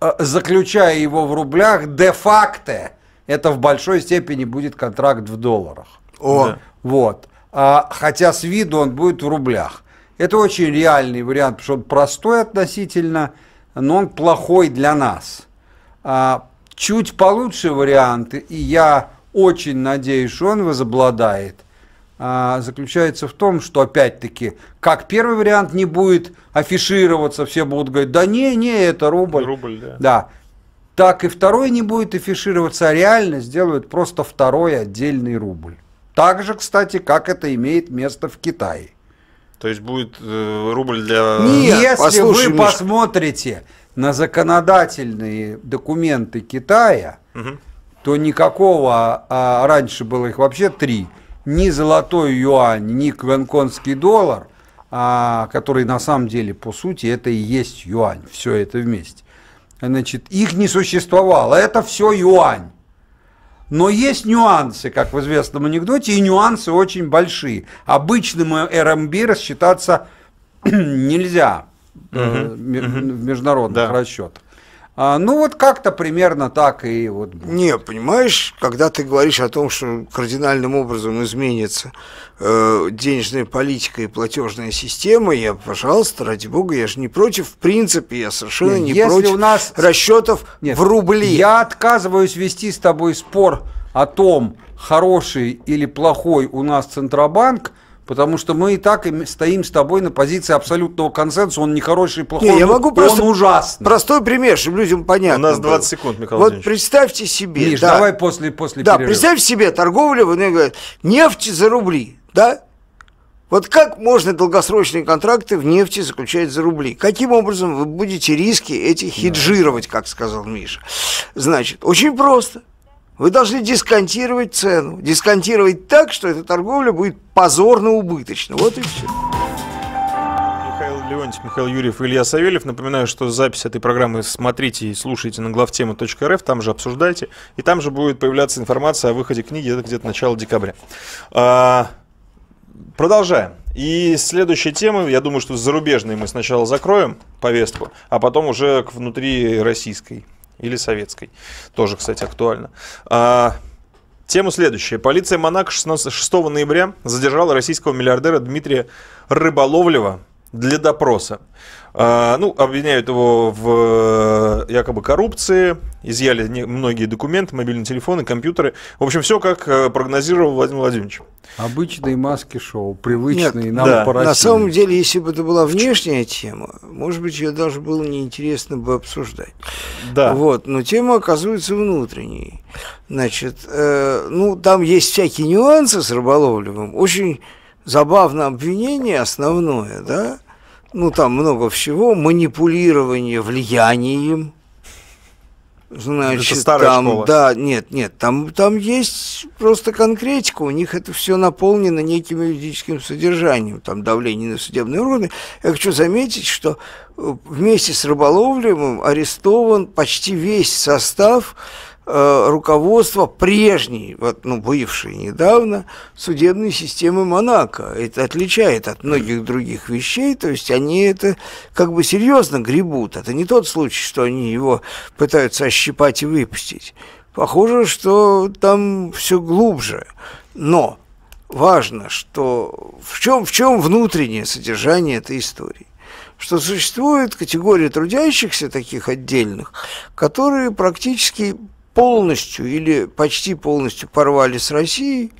а, заключая его в рублях, де-факто это в большой степени будет контракт в долларах. О. Да. Вот. А, хотя с виду он будет в рублях. Это очень реальный вариант, потому что он простой относительно – но он плохой для нас. А, чуть получше варианты, и я очень надеюсь, что он возобладает, а, заключается в том, что опять-таки, как первый вариант не будет афишироваться, все будут говорить, да не, не, это рубль. Рубль, да. Да. Так и второй не будет афишироваться, а реально сделают просто второй отдельный рубль. Так же, кстати, как это имеет место в Китае. То есть будет э, рубль для... Нет, Если Послушай, вы Миш... посмотрите на законодательные документы Китая, угу. то никакого, а раньше было их вообще три, ни золотой юань, ни гонконгский доллар, а, который на самом деле, по сути, это и есть юань, все это вместе. Значит, их не существовало, это все юань. Но есть нюансы, как в известном анекдоте, и нюансы очень большие. Обычным РМБ рассчитаться нельзя угу, в международных да. расчетах. А, ну вот как-то примерно так и вот. Не, понимаешь, когда ты говоришь о том, что кардинальным образом изменится э, денежная политика и платежная система, я, пожалуйста, ради бога, я же не против, в принципе, я совершенно не если против у нас... расчетов Нет, в рубли. Я отказываюсь вести с тобой спор о том, хороший или плохой у нас Центробанк – Потому что мы и так стоим с тобой на позиции абсолютного консенсуса. Он не хороший и плохой, не, я могу он просто ужасный. Простой пример, чтобы людям понятно. У нас 20 было. секунд, Михаил Вот представьте себе. Миш, да, давай после, после Да, перерыва. представьте себе, торговля, вы говорят, нефть за рубли, да? Вот как можно долгосрочные контракты в нефти заключать за рубли? Каким образом вы будете риски эти хеджировать, как сказал Миша? Значит, очень просто – вы должны дисконтировать цену. Дисконтировать так, что эта торговля будет позорно убыточна. Вот и все. Михаил Леонтьев, Михаил Юрьев, Илья Савельев. Напоминаю, что запись этой программы смотрите и слушайте на главтема.рф, там же обсуждайте. И там же будет появляться информация о выходе книги, это где-то начало декабря. А, продолжаем. И следующая тема, я думаю, что зарубежные мы сначала закроем повестку, а потом уже к внутри российской. Или советской. Тоже, кстати, актуально. А, тема следующая. Полиция Монако 16, 6 ноября задержала российского миллиардера Дмитрия Рыболовлева для допроса. А, ну, обвиняют его в э, якобы коррупции, изъяли многие документы, мобильные телефоны, компьютеры. В общем, все как э, прогнозировал Владимир Владимирович. Обычные маски шоу, привычные Нет, нам да. по России. На самом деле, если бы это была внешняя тема, может быть, ее даже было неинтересно бы обсуждать. Да. Вот, но тема оказывается внутренней. Значит, э, ну, там есть всякие нюансы с Рыболовлевым. Очень забавное обвинение основное, да? ну там много всего, манипулирование влиянием. Значит, это старая там, школа. да, нет, нет, там, там есть просто конкретика, у них это все наполнено неким юридическим содержанием, там давление на судебные органы. Я хочу заметить, что э, вместе с Рыболовлевым арестован почти весь состав Э, руководство прежней, вот, ну, бывшей недавно, судебной системы Монако. Это отличает от многих других вещей, то есть они это как бы серьезно гребут. Это не тот случай, что они его пытаются ощипать и выпустить. Похоже, что там все глубже. Но важно, что в чем, в чем внутреннее содержание этой истории что существует категория трудящихся таких отдельных, которые практически полностью или почти полностью порвали с Россией.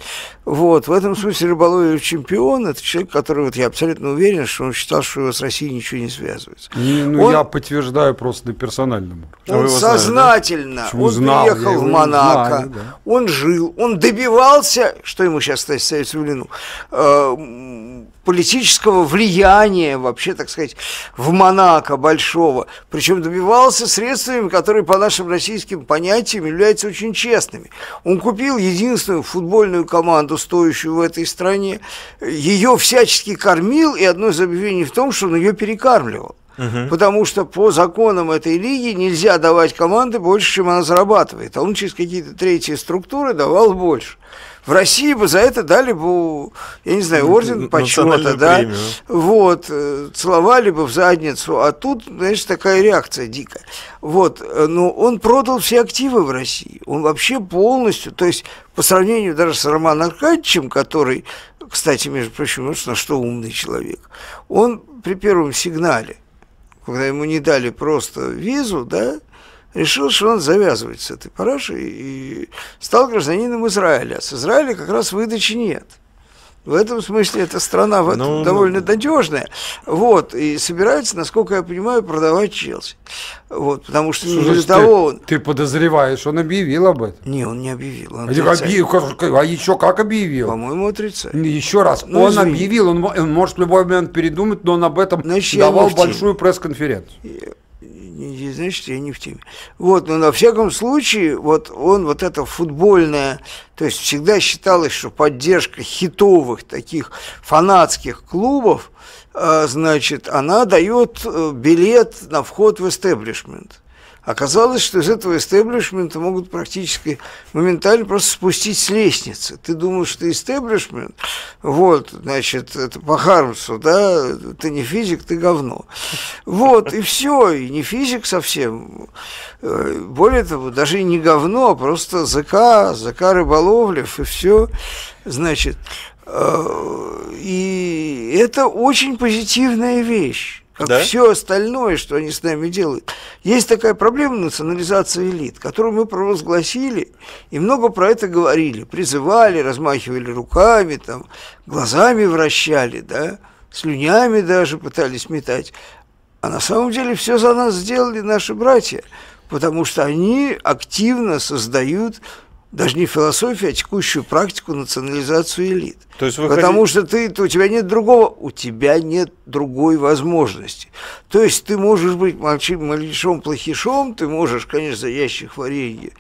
Вот. В этом смысле Рыболовьев чемпион. Это человек, который, вот я абсолютно уверен, что он считал, что его с Россией ничего не связывается. Не, ну, он, я подтверждаю просто на персональном уровне. Он сознательно. Знаете, он знал, приехал в Монако. Знаю, да. Он жил. Он добивался, что ему сейчас стать в Лену, э, политического влияния вообще, так сказать, в Монако большого. Причем добивался средствами, которые по нашим российским понятиям являются очень честными. Он купил единственную футбольную команду, стоящую в этой стране, ее всячески кормил, и одно из обвинений в том, что он ее перекармливал. Угу. Потому что по законам этой лиги нельзя давать команды больше, чем она зарабатывает. А он через какие-то третьи структуры давал больше. В России бы за это дали бы, я не знаю, орден почему-то, да, премию. вот, э, целовали бы в задницу, а тут, знаешь, такая реакция дикая. Вот, э, но ну, он продал все активы в России, он вообще полностью, то есть по сравнению даже с Романом Аркадьевичем, который, кстати, между прочим, вот ну, на что умный человек, он при первом сигнале, когда ему не дали просто визу, да, решил, что он завязывает с этой парашей и стал гражданином Израиля. А с Израиля как раз выдачи нет. В этом смысле эта страна в этом ну, ну довольно ну. надежная. Вот, и собирается, насколько я понимаю, продавать Челси. Вот, потому что Слушай, не того... Ты, ты подозреваешь, он объявил об этом. Не, он не объявил. Он объявил а еще как объявил? По-моему, отрицает. Ну, еще раз, ну, он извини. объявил, он, он может в любой момент передумать, но он об этом Значит, давал большую пресс-конференцию не значит, я не в теме. Вот, но на всяком случае, вот он вот это футбольное, то есть всегда считалось, что поддержка хитовых таких фанатских клубов, э, значит, она дает э, билет на вход в истеблишмент. Оказалось, что из этого истеблишмента могут практически моментально просто спустить с лестницы. Ты думал, что истеблишмент, вот, значит, это по Хармсу, да, ты не физик, ты говно. Вот, и все, и не физик совсем. Э, более того, даже и не говно, а просто ЗК, ЗК Рыболовлев, и все. Значит, э, и это очень позитивная вещь как да? все остальное, что они с нами делают. Есть такая проблема национализации элит, которую мы провозгласили и много про это говорили, призывали, размахивали руками, там, глазами вращали, да, слюнями даже пытались метать. А на самом деле все за нас сделали наши братья, потому что они активно создают даже не философию, а текущую практику национализацию элит. То есть вы Потому хотите... что ты, у тебя нет другого, у тебя нет другой возможности. То есть ты можешь быть мальчишом плохишом, ты можешь, конечно, за ящик варенья,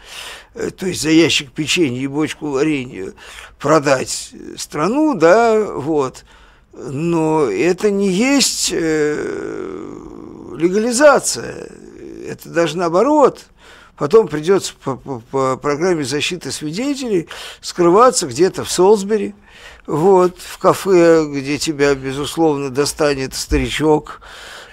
э, то есть за ящик печенья и бочку варенья продать э, страну, да, вот. Но это не есть э, легализация, это даже наоборот – Потом придется по, по, по программе защиты свидетелей скрываться где-то в Солсбери, вот, в кафе, где тебя, безусловно, достанет старичок,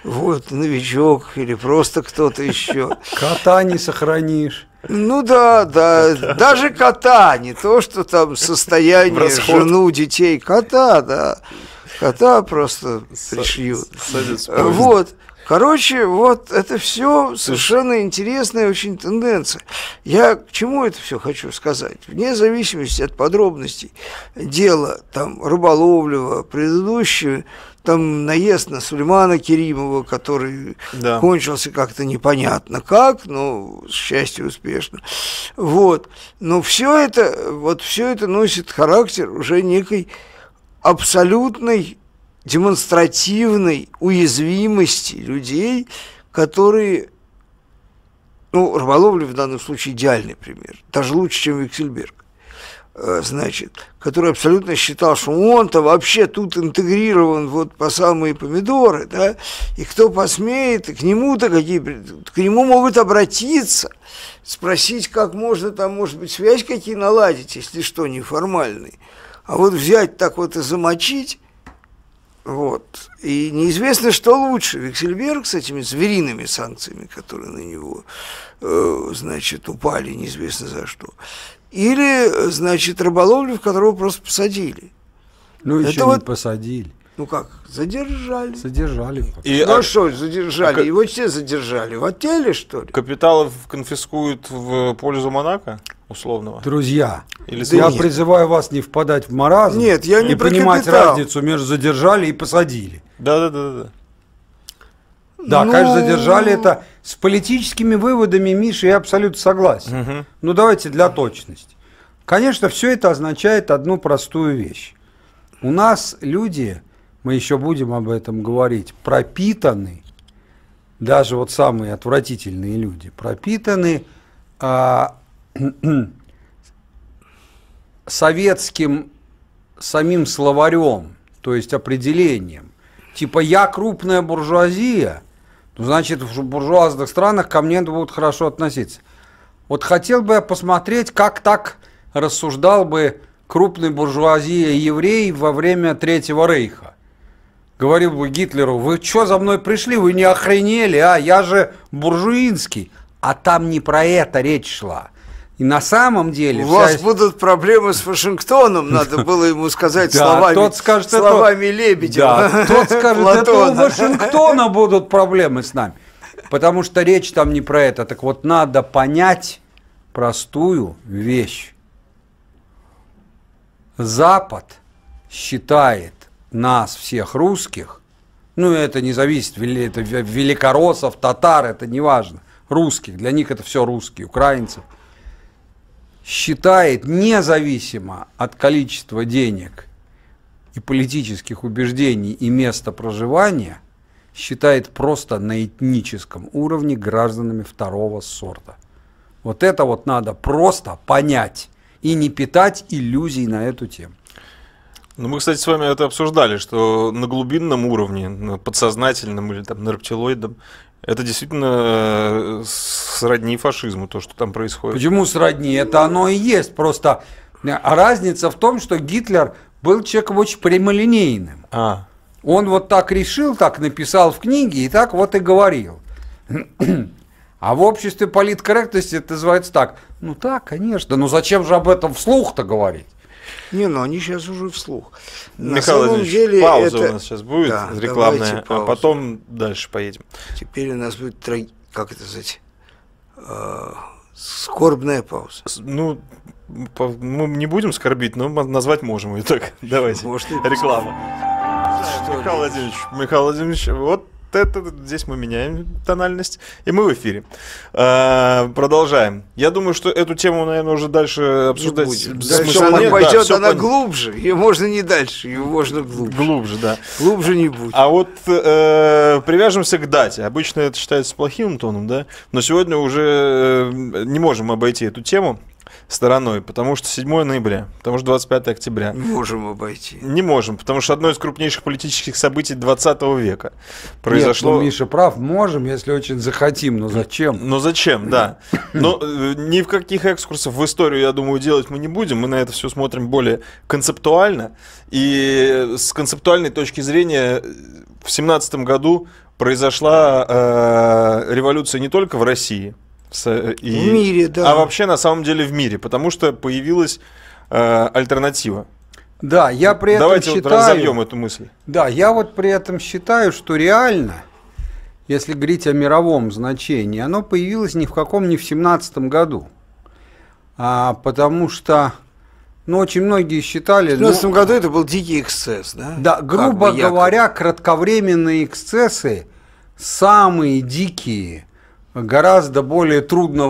вот, новичок или просто кто-то еще. Кота не сохранишь. Ну да, да, даже кота, не то, что там состояние, жену, детей, кота, да, кота просто пришьют. вот, Короче, вот это все совершенно интересная очень тенденция. Я к чему это все хочу сказать? Вне зависимости от подробностей дела там Рыболовлева, предыдущего, там наезд на Сулеймана Керимова, который да. кончился как-то непонятно как, но с счастью успешно. Вот. Но все это, вот все это носит характер уже некой абсолютной демонстративной уязвимости людей, которые, ну, Рыболовлев в данном случае идеальный пример, даже лучше, чем Виксельберг, э, значит, который абсолютно считал, что он-то вообще тут интегрирован вот по самые помидоры, да, и кто посмеет, и к нему-то какие, к нему могут обратиться, спросить, как можно там, может быть, связь какие наладить, если что, неформальный, А вот взять так вот и замочить, вот. И неизвестно, что лучше. Виксельберг с этими звериными санкциями, которые на него, э, значит, упали, неизвестно за что. Или, значит, рыболовлю, которого просто посадили. Ну, Это еще не посадили. Ну как, задержали. Задержали. И, ну а что, задержали? А... Его все задержали. В отеле, что ли? Капиталов конфискуют в пользу Монако? условного. Друзья, Или я призываю вас не впадать в маразм. Нет, я не и понимать разницу между задержали и посадили. Да, да, да, да. Да, ну... конечно, задержали это с политическими выводами Миши я абсолютно согласен. Угу. Ну давайте для точности. Конечно, все это означает одну простую вещь. У нас люди, мы еще будем об этом говорить, пропитаны, даже вот самые отвратительные люди, пропитаны а, советским самим словарем, то есть определением. Типа я крупная буржуазия, ну, значит, в буржуазных странах ко мне будут хорошо относиться. Вот хотел бы я посмотреть, как так рассуждал бы крупный буржуазия еврей во время Третьего Рейха. Говорил бы Гитлеру, вы что за мной пришли, вы не охренели, а я же буржуинский. А там не про это речь шла. И на самом деле... У вся... вас будут проблемы с Вашингтоном, надо было ему сказать да, словами, тот скажет, словами это... Лебедева. Да, тот скажет, это у Вашингтона будут проблемы с нами. Потому что речь там не про это. Так вот, надо понять простую вещь. Запад считает нас, всех русских, ну, это не зависит, это великоросов, татар, это неважно, русских, для них это все русские, украинцев – считает независимо от количества денег и политических убеждений и места проживания, считает просто на этническом уровне гражданами второго сорта. Вот это вот надо просто понять и не питать иллюзий на эту тему. Ну, мы, кстати, с вами это обсуждали, что на глубинном уровне, на подсознательном или там на рептилоидном это действительно э, сродни фашизму, то, что там происходит. Почему сродни? Это оно и есть. Просто э, разница в том, что Гитлер был человеком очень прямолинейным. А. Он вот так решил, так написал в книге и так вот и говорил. А в обществе политкорректности это называется так. Ну так, конечно, но зачем же об этом вслух-то говорить? Не, ну они сейчас уже вслух. На Михаил самом деле пауза это... у нас сейчас будет да, рекламная, а потом дальше поедем. Теперь у нас будет, как это сказать, э, скорбная пауза. Ну, по... мы не будем скорбить, но назвать можем ее так. Давайте. Может, Реклама. Михаил Владимирович, Михаил Владимирович, вот это, здесь мы меняем тональность, и мы в эфире. А, продолжаем. Я думаю, что эту тему, наверное, уже дальше обсуждать Она нет. пойдет, да, она пон... глубже, ее можно не дальше, ее можно глубже. Глубже, да. Глубже не будет. А вот э, привяжемся к дате. Обычно это считается плохим тоном, да, но сегодня уже э, не можем обойти эту тему стороной, потому что 7 ноября, потому что 25 октября. Не можем обойти. Не можем, потому что одно из крупнейших политических событий 20 века произошло. Нет, ну, Миша прав, можем, если очень захотим, но зачем? Но ну, зачем, да. Но э, ни в каких экскурсов в историю, я думаю, делать мы не будем. Мы на это все смотрим более концептуально. И с концептуальной точки зрения э, в 17 году произошла э, революция не только в России, Э, и... В мире, да. А вообще на самом деле в мире, потому что появилась э, альтернатива. Да, я при этом Давайте считаю... Давайте вот разовьем эту мысль. Да, я вот при этом считаю, что реально, если говорить о мировом значении, оно появилось ни в каком, не в семнадцатом году. А, потому что, ну, очень многие считали... В 17 ну, году это был дикий эксцесс, да? Да, грубо как бы, говоря, якобы. кратковременные эксцессы, самые дикие – гораздо более трудно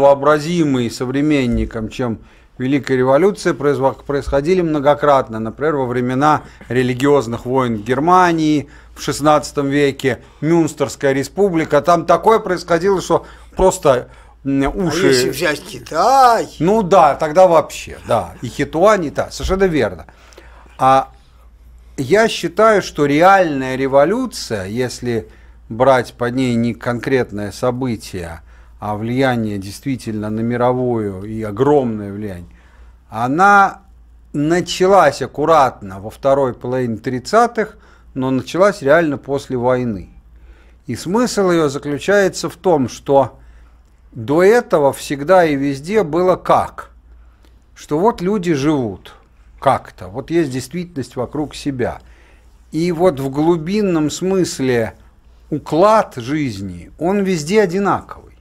современникам, чем Великая революция, происходили многократно, например, во времена религиозных войн в Германии в XVI веке, Мюнстерская республика, там такое происходило, что просто а уши... А если взять Китай... Ну да, тогда вообще, да, и Хитуань, и да, совершенно верно. А я считаю, что реальная революция, если брать под ней не конкретное событие, а влияние действительно на мировую и огромное влияние, она началась аккуратно во второй половине 30-х, но началась реально после войны. И смысл ее заключается в том, что до этого всегда и везде было как? Что вот люди живут как-то, вот есть действительность вокруг себя. И вот в глубинном смысле уклад жизни, он везде одинаковый.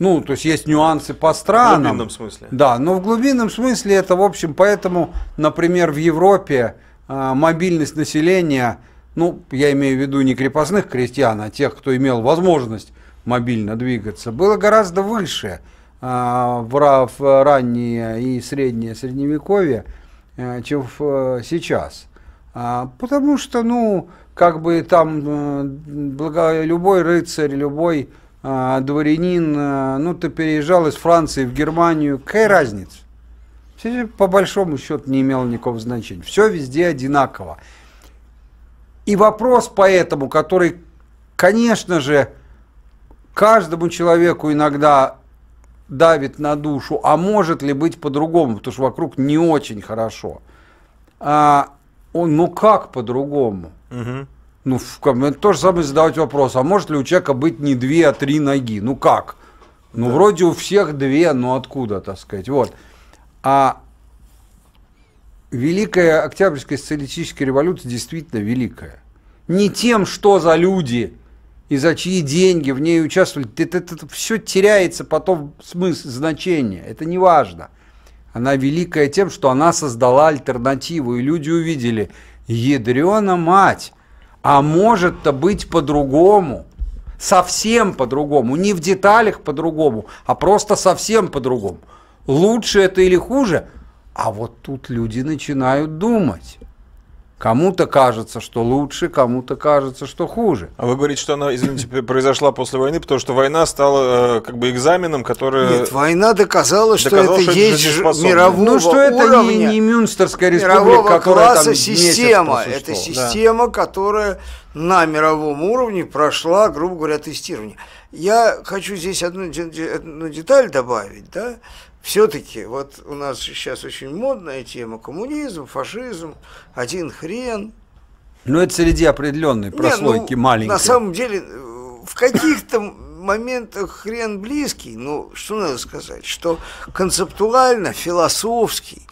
Ну, то есть есть нюансы по странам. В глубинном смысле. Да, но в глубинном смысле это, в общем, поэтому, например, в Европе э, мобильность населения, ну, я имею в виду не крепостных крестьян, а тех, кто имел возможность мобильно двигаться, было гораздо выше э, в, в раннее и среднее средневековье, э, чем в, э, сейчас. А, потому что, ну, как бы там э, благо, любой рыцарь, любой а, дворянин, а, ну, ты переезжал из Франции в Германию, какая разница? Все по большому счету не имело никакого значения. Все везде одинаково. И вопрос поэтому, который, конечно же, каждому человеку иногда давит на душу, а может ли быть по-другому, потому что вокруг не очень хорошо. А, он, ну как по-другому? Угу. Ну, в, ну, это то же самое задавать вопрос, а может ли у человека быть не две, а три ноги? Ну как? Ну, да. вроде у всех две, но откуда, так сказать? Вот. А Великая Октябрьская социалистическая революция действительно великая. Не тем, что за люди и за чьи деньги в ней участвовали. Это, это, это все теряется потом смысл, значение. Это не важно. Она великая тем, что она создала альтернативу, и люди увидели, ядрена мать, а может-то быть по-другому, совсем по-другому, не в деталях по-другому, а просто совсем по-другому. Лучше это или хуже? А вот тут люди начинают думать. Кому-то кажется, что лучше, кому-то кажется, что хуже. А вы говорите, что она, извините, произошла после войны, потому что война стала э, как бы экзаменом, который... Нет, война доказала, что это есть мирового Ну, что это не, не Мюнстерская республика, которая класса там система. Это система, да. которая на мировом уровне прошла, грубо говоря, тестирование. Я хочу здесь одну, одну деталь добавить, да, все-таки вот у нас сейчас очень модная тема коммунизм, фашизм, один хрен. Но ну, это среди определенной прослойки Не, ну, маленькой. На самом деле, в каких-то моментах хрен близкий, но что надо сказать, что концептуально, философский,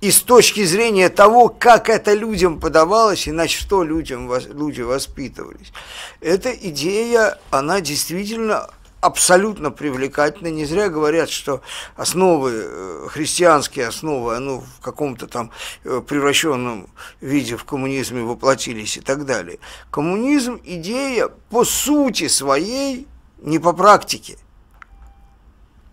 и с точки зрения того, как это людям подавалось, иначе что людям, люди воспитывались. Эта идея, она действительно абсолютно привлекательно. Не зря говорят, что основы, э, христианские основы, ну, в каком-то там э, превращенном виде в коммунизме воплотились и так далее. Коммунизм – идея по сути своей, не по практике,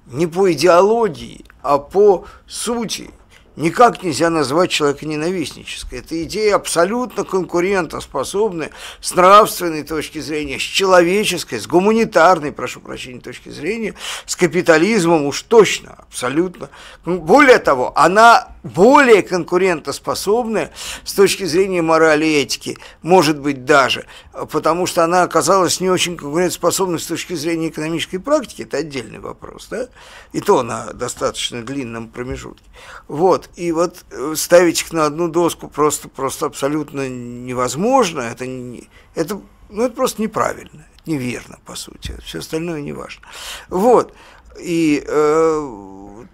не по идеологии, а по сути – никак нельзя назвать человека ненавистнической. Это идея абсолютно конкурентоспособная с нравственной точки зрения, с человеческой, с гуманитарной, прошу прощения, точки зрения, с капитализмом уж точно, абсолютно. Ну, более того, она более конкурентоспособная с точки зрения морали и этики, может быть даже, потому что она оказалась не очень конкурентоспособной с точки зрения экономической практики, это отдельный вопрос, да, и то на достаточно длинном промежутке. Вот, и вот э, ставить их на одну доску просто, просто абсолютно невозможно. Это, не, это, ну, это просто неправильно, неверно, по сути. Все остальное не важно. Вот. И э,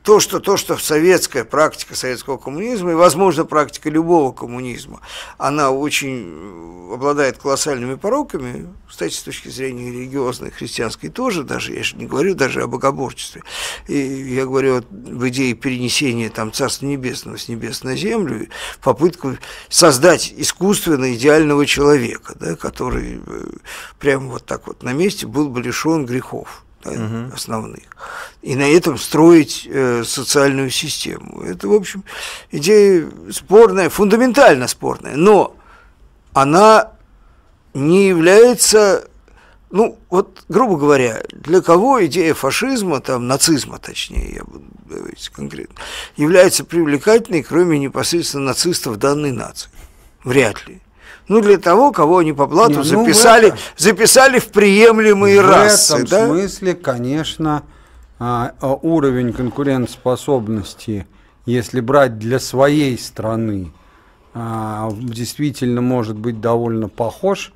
то, что, то, что советская практика советского коммунизма и, возможно, практика любого коммунизма, она очень э, обладает колоссальными пороками, кстати, с точки зрения религиозной, христианской тоже, даже, я же не говорю даже о богоборчестве, и я говорю вот, в идее перенесения там, Царства Небесного с небес на землю, попытку создать искусственно идеального человека, да, который э, прямо вот так вот на месте был бы лишен грехов угу. основных, и на этом строить э, социальную систему. Это, в общем, идея спорная, фундаментально спорная, но она не является, ну, вот, грубо говоря, для кого идея фашизма, там, нацизма, точнее, я буду говорить конкретно, является привлекательной, кроме непосредственно нацистов данной нации? Вряд ли. Ну, для того, кого они по плату не, записали, ну, в этом, записали в приемлемые в расы. В этом да? смысле, конечно, а, а, уровень конкурентоспособности, если брать для своей страны, а, действительно может быть довольно похож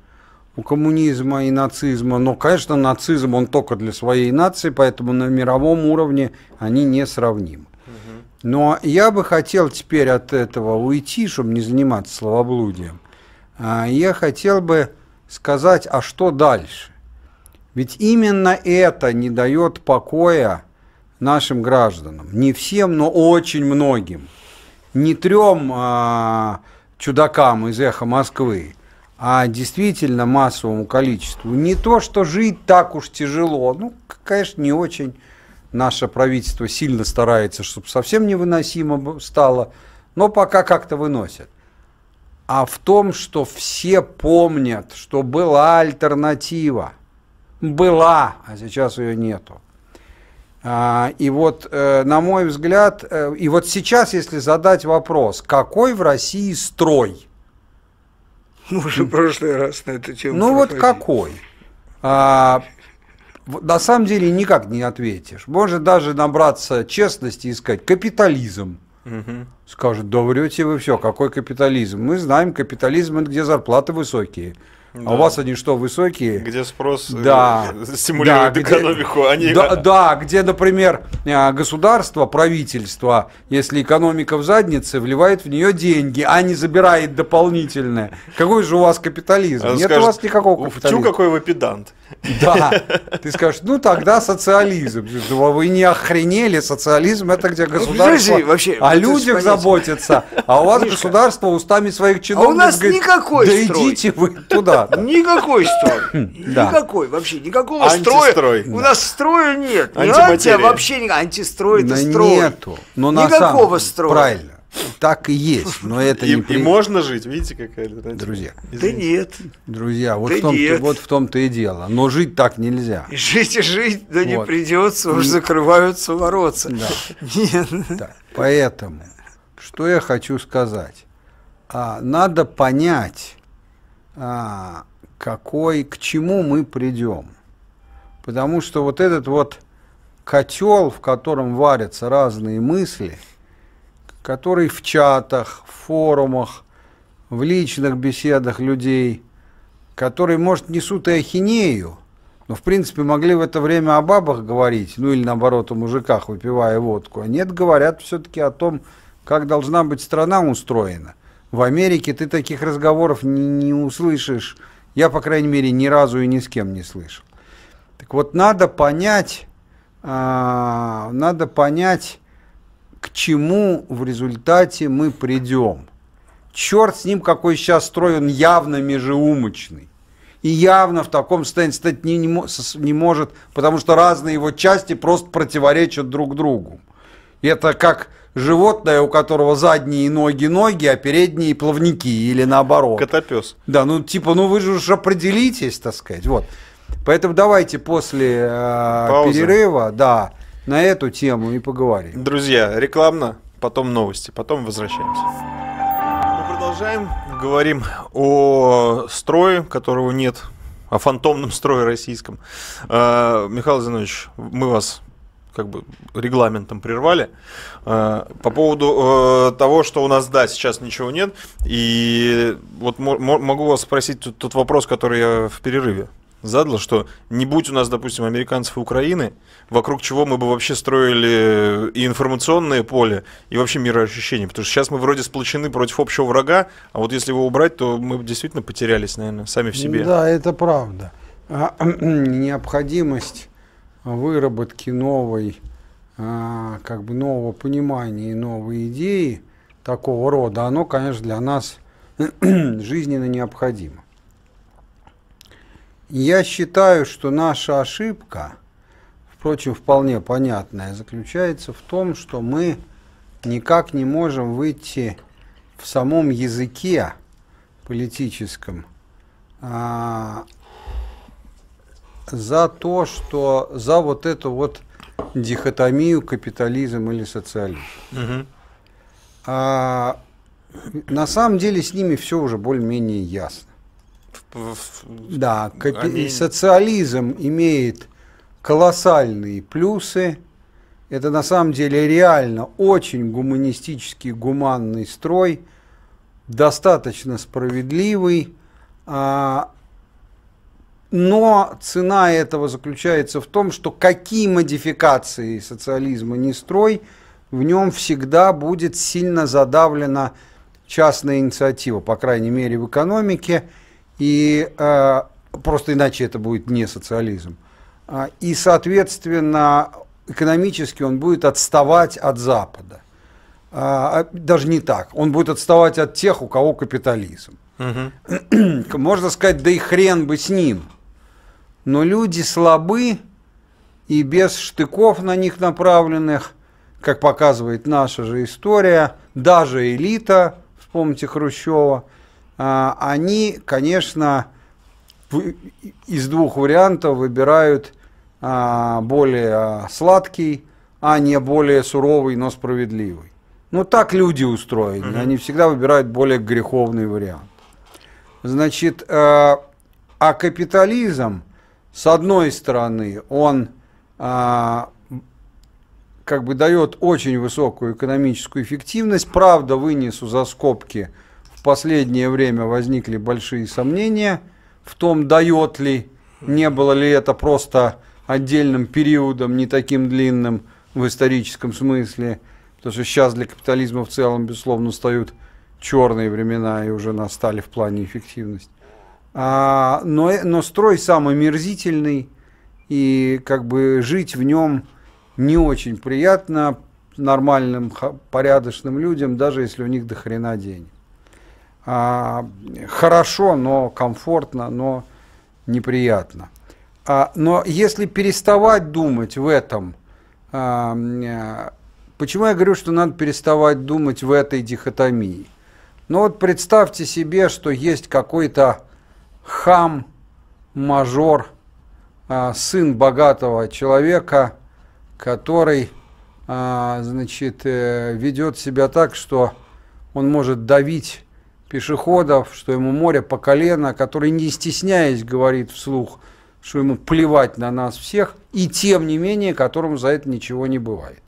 у коммунизма и нацизма. Но, конечно, нацизм, он только для своей нации, поэтому на мировом уровне они не сравнимы. Но я бы хотел теперь от этого уйти, чтобы не заниматься словоблудием а, я хотел бы сказать, а что дальше? Ведь именно это не дает покоя нашим гражданам. Не всем, но очень многим. Не трем а, чудакам из эхо Москвы, а действительно массовому количеству. Не то, что жить так уж тяжело. Ну, конечно, не очень. Наше правительство сильно старается, чтобы совсем невыносимо стало, но пока как-то выносят а в том, что все помнят, что была альтернатива. Была, а сейчас ее нету. А, и вот, э, на мой взгляд, э, и вот сейчас, если задать вопрос, какой в России строй? Ну уже в прошлый раз на эту тему Ну вот какой? А, на самом деле никак не ответишь. Можно даже набраться честности и сказать капитализм. Угу. Скажут, да врете вы все, какой капитализм? Мы знаем, капитализм это где зарплаты высокие. Да. А у вас они что, высокие? Где спрос э, да. стимулирует да, экономику, где, а не... Да, да, где, например, э, государство, правительство, если экономика в заднице, вливает в нее деньги, а не забирает дополнительное. Какой же у вас капитализм? Она Нет скажет, у вас никакого капитализма. Тю, какой вы педант. Да. Ты скажешь, ну тогда социализм. Вы не охренели, социализм это где ну, государство Подожди, вообще, о людях заботится, а у вас государство устами своих чиновников А у нас говорит, никакой Да строй. идите вы туда. Никакой строй. Хм, Никакой, вообще, никакого строя. У нас строя нет. Антиматерия. Вообще антистрой, это строй. Нету. Никакого строя. Правильно. Так и есть, но это и, не... И можно жить, видите, какая альтернатива. Друзья. Да нет. Друзья, вот, да в том, нет. вот в том-то и дело. Но жить так нельзя. И жить и жить, да вот. не придется, уже закрываются ворота. Да. Нет. Да. Поэтому, что я хочу сказать. А, надо понять, а, какой, к чему мы придем. Потому что вот этот вот котел, в котором варятся разные мысли, который в чатах, в форумах, в личных беседах людей, которые, может, несут и ахинею, но, в принципе, могли в это время о бабах говорить, ну или, наоборот, о мужиках, выпивая водку. А нет, говорят все-таки о том, как должна быть страна устроена – в Америке ты таких разговоров не, не услышишь. Я, по крайней мере, ни разу и ни с кем не слышал. Так вот, надо понять, а, надо понять, к чему в результате мы придем. Черт с ним, какой сейчас строй, он явно межеумочный. И явно в таком состоянии стать не, не, не может, потому что разные его части просто противоречат друг другу. И это как животное, у которого задние ноги ноги, а передние плавники или наоборот. Котопес. Да, ну типа, ну вы же уж определитесь, так сказать. Вот. Поэтому давайте после э, перерыва, да, на эту тему и поговорим. Друзья, рекламно, потом новости, потом возвращаемся. Мы продолжаем, говорим о строе, которого нет, о фантомном строе российском. Э, Михаил Зинович, мы вас как бы регламентом прервали. Э, по поводу э, того, что у нас, да, сейчас ничего нет. И вот могу вас спросить тот, тот вопрос, который я в перерыве задал, что не будь у нас, допустим, американцев и Украины, вокруг чего мы бы вообще строили и информационное поле, и вообще мироощущение. Потому что сейчас мы вроде сплочены против общего врага, а вот если его убрать, то мы действительно потерялись, наверное, сами в себе. Да, это правда. А, необходимость выработки новой, а, как бы нового понимания и новой идеи такого рода, оно, конечно, для нас жизненно необходимо. Я считаю, что наша ошибка, впрочем, вполне понятная, заключается в том, что мы никак не можем выйти в самом языке политическом а, за то, что за вот эту вот дихотомию капитализм или социализм. Угу. А, на самом деле с ними все уже более-менее ясно. Да, капи- Они... социализм имеет колоссальные плюсы. Это на самом деле реально очень гуманистический, гуманный строй, достаточно справедливый. А, но цена этого заключается в том, что какие модификации социализма не строй, в нем всегда будет сильно задавлена частная инициатива, по крайней мере в экономике, и э, просто иначе это будет не социализм. А, и, соответственно, экономически он будет отставать от Запада. А, а, даже не так. Он будет отставать от тех, у кого капитализм. Угу. Можно сказать, да и хрен бы с ним но люди слабы и без штыков на них направленных, как показывает наша же история, даже элита, вспомните Хрущева, а, они, конечно, из двух вариантов выбирают а, более сладкий, а не более суровый, но справедливый. Ну, так люди устроены. Угу. Они всегда выбирают более греховный вариант. Значит, а, а капитализм с одной стороны, он а, как бы дает очень высокую экономическую эффективность. Правда, вынесу за скобки, в последнее время возникли большие сомнения в том, дает ли, не было ли это просто отдельным периодом, не таким длинным в историческом смысле, потому что сейчас для капитализма в целом, безусловно, встают черные времена и уже настали в плане эффективности а, но, э, но строй сам омерзительный, и как бы жить в нем не очень приятно нормальным, порядочным людям, даже если у них до хрена денег. А, хорошо, но комфортно, но неприятно. А, но если переставать думать в этом, а, э, почему я говорю, что надо переставать думать в этой дихотомии? Ну вот представьте себе, что есть какой-то хам, мажор, а, сын богатого человека, который а, значит, э, ведет себя так, что он может давить пешеходов, что ему море по колено, который, не стесняясь, говорит вслух, что ему плевать на нас всех, и тем не менее, которому за это ничего не бывает.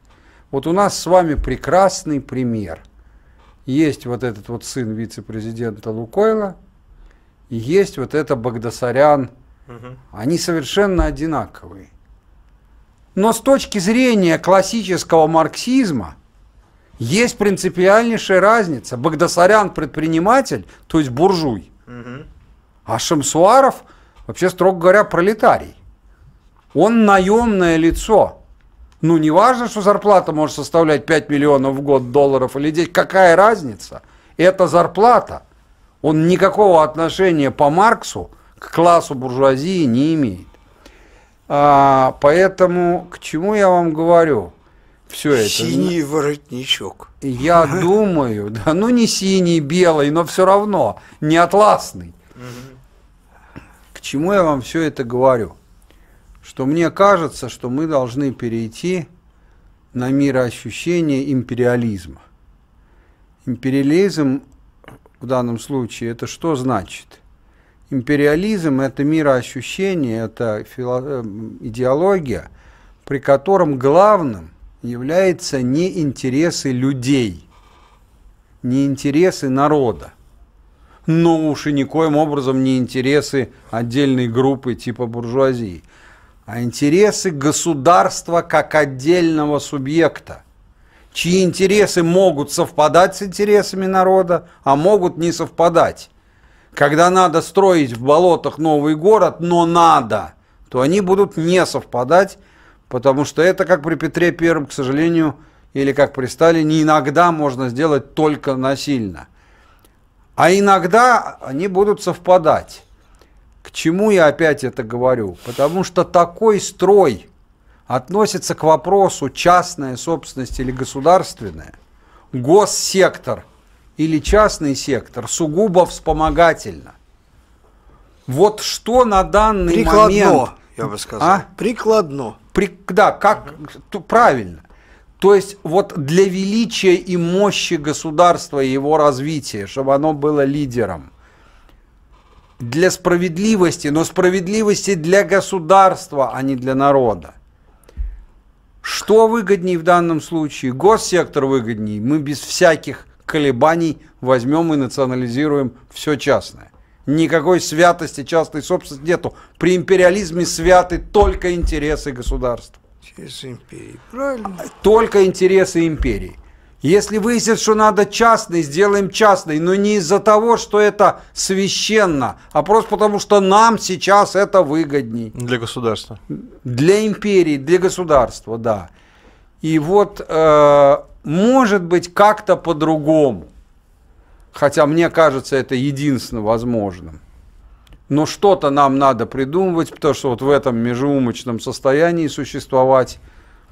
Вот у нас с вами прекрасный пример. Есть вот этот вот сын вице-президента Лукойла – и есть вот это Багдасарян. Угу. Они совершенно одинаковые. Но с точки зрения классического марксизма есть принципиальнейшая разница. Багдасарян предприниматель, то есть буржуй, угу. а Шамсуаров вообще, строго говоря, пролетарий. Он наемное лицо. Ну, не важно, что зарплата может составлять 5 миллионов в год долларов или 10, какая разница? Это зарплата – он никакого отношения по Марксу к классу буржуазии не имеет. А, поэтому к чему я вам говорю? Все это. Синий воротничок. Я думаю, да, ну не синий, белый, но все равно не атласный. К чему я вам все это говорю? Что мне кажется, что мы должны перейти на мироощущение империализма. Империализм в данном случае, это что значит? Империализм – это мироощущение, это фило... Э, идеология, при котором главным является не интересы людей, не интересы народа, но ну уж и никоим образом не интересы отдельной группы типа буржуазии, а интересы государства как отдельного субъекта – чьи интересы могут совпадать с интересами народа, а могут не совпадать. Когда надо строить в болотах новый город, но надо, то они будут не совпадать, потому что это, как при Петре Первом, к сожалению, или как при Сталине, иногда можно сделать только насильно. А иногда они будут совпадать. К чему я опять это говорю? Потому что такой строй – относится к вопросу частная собственность или государственная, госсектор или частный сектор сугубо вспомогательно. Вот что на данный Прикладно, момент... я бы сказал. А? Прикладно. При, да, как... Угу. Правильно. То есть вот для величия и мощи государства и его развития, чтобы оно было лидером. Для справедливости, но справедливости для государства, а не для народа. Что выгоднее в данном случае? Госсектор выгоднее. Мы без всяких колебаний возьмем и национализируем все частное. Никакой святости частной собственности нету. При империализме святы только интересы государства. Интересы империи, правильно? Только интересы империи. Если выяснится, что надо частный, сделаем частный, но не из-за того, что это священно, а просто потому, что нам сейчас это выгодней. Для государства. Для империи, для государства, да. И вот, э, может быть, как-то по-другому. Хотя мне кажется, это единственно возможным. Но что-то нам надо придумывать, потому что вот в этом межумочном состоянии существовать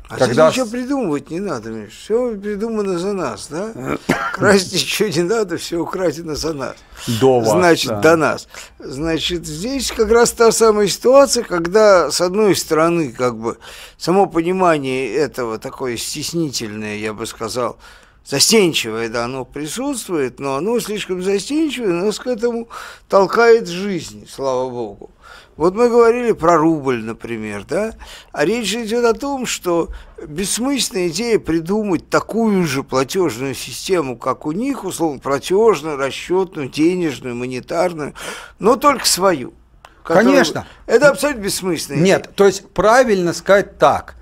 а Когда... ничего придумывать не надо, Миш. Все придумано за нас, да? Красть ничего не надо, все украдено за нас. До вас. Значит, да. до нас. Значит, здесь как раз та самая ситуация, когда, с одной стороны, как бы, само понимание этого такое стеснительное, я бы сказал, застенчивое, да, оно присутствует, но оно слишком застенчивое, нас к этому толкает жизнь, слава богу. Вот мы говорили про рубль, например, да? А речь же идет о том, что бессмысленная идея придумать такую же платежную систему, как у них, условно, платежную, расчетную, денежную, монетарную, но только свою. Которую... Конечно. Это абсолютно бессмысленно. Нет, идея. то есть правильно сказать так.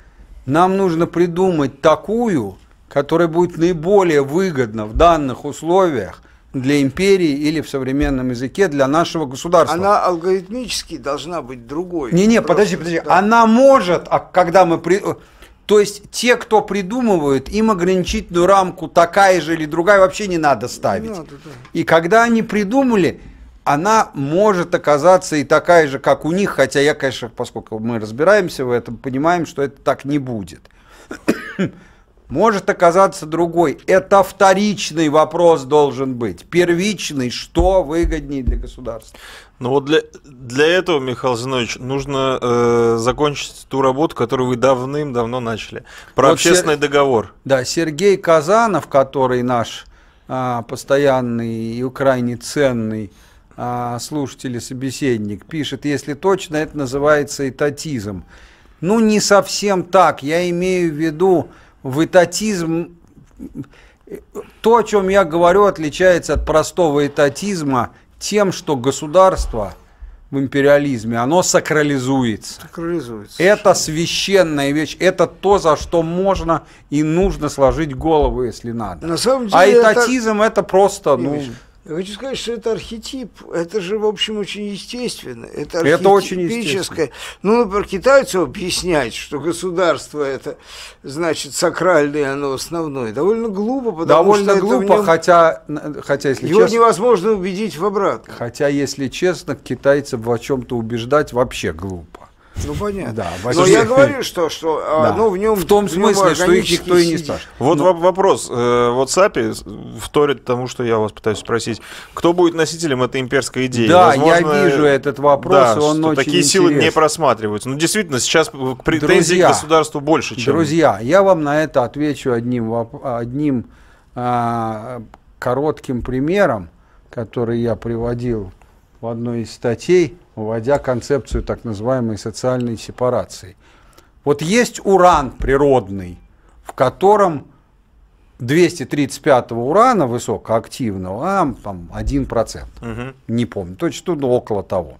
Нам нужно придумать такую, которая будет наиболее выгодна в данных условиях для империи или в современном языке для нашего государства. Она алгоритмически должна быть другой. Не-не, подожди, подожди. Да. Она может, а когда мы... При... То есть те, кто придумывают, им ограничительную рамку такая же или другая вообще не надо ставить. Не надо, да. И когда они придумали, она может оказаться и такая же, как у них, хотя я, конечно, поскольку мы разбираемся в этом, понимаем, что это так не будет может оказаться другой. Это вторичный вопрос должен быть. Первичный, что выгоднее для государства. Ну вот для, для этого, Михаил Зинович, нужно э, закончить ту работу, которую вы давным-давно начали. Про вот общественный Сер... договор. Да, Сергей Казанов, который наш э, постоянный и крайне ценный э, слушатель и собеседник, пишет, если точно, это называется этатизм. Ну, не совсем так. Я имею в виду в этатизм... То, о чем я говорю, отличается от простого этатизма тем, что государство в империализме, оно сакрализуется. Сакрализуется. Это священная вещь, это то, за что можно и нужно сложить голову, если надо. На самом а деле а этатизм это, это просто, ну... Вещь. Я хочу сказать, что это архетип. Это же, в общем, очень естественно. Это, это очень естественно. Ну, например, китайцу объяснять, что государство это, значит, сакральное, оно основное. Довольно глупо, потому Довольно что глупо, нем... хотя, хотя, если Его честно... невозможно убедить в обратном. Хотя, если честно, китайцев в чем-то убеждать вообще глупо. Ну понятно. Да, Но я говорю, что, что а, да. ну, в нем... В том в смысле, что их никто и не спрашивает. Вот Но... Ну. вопрос. Э, в WhatsApp вторит тому, что я вас пытаюсь спросить. Кто будет носителем этой имперской идеи? Да, Возможно, я вижу этот вопрос, да, он очень Такие интересен. силы не просматриваются. Ну, действительно, сейчас претензий друзья, к государству больше, чем... Друзья, я вам на это отвечу одним, одним а, коротким примером, который я приводил в одной из статей вводя концепцию так называемой социальной сепарации. Вот есть уран природный, в котором 235 урана высокоактивного, а там 1%, угу. не помню, точно ну, около того.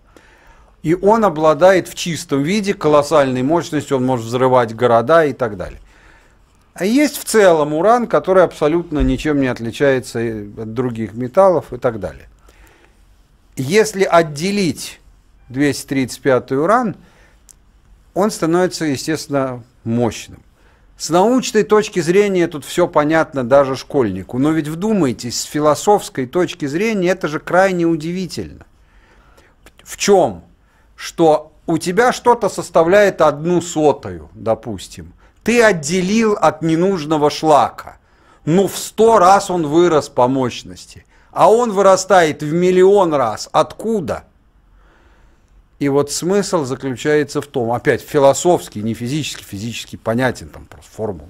И он обладает в чистом виде колоссальной мощностью, он может взрывать города и так далее. А есть в целом уран, который абсолютно ничем не отличается э, от других металлов и так далее. Если отделить 235 уран, он становится, естественно, мощным. С научной точки зрения тут все понятно даже школьнику, но ведь вдумайтесь, с философской точки зрения это же крайне удивительно. В чем? Что у тебя что-то составляет одну сотую, допустим. Ты отделил от ненужного шлака. Ну, в сто раз он вырос по мощности. А он вырастает в миллион раз. Откуда? И вот смысл заключается в том, опять философский, не физический, физически понятен, там просто формула,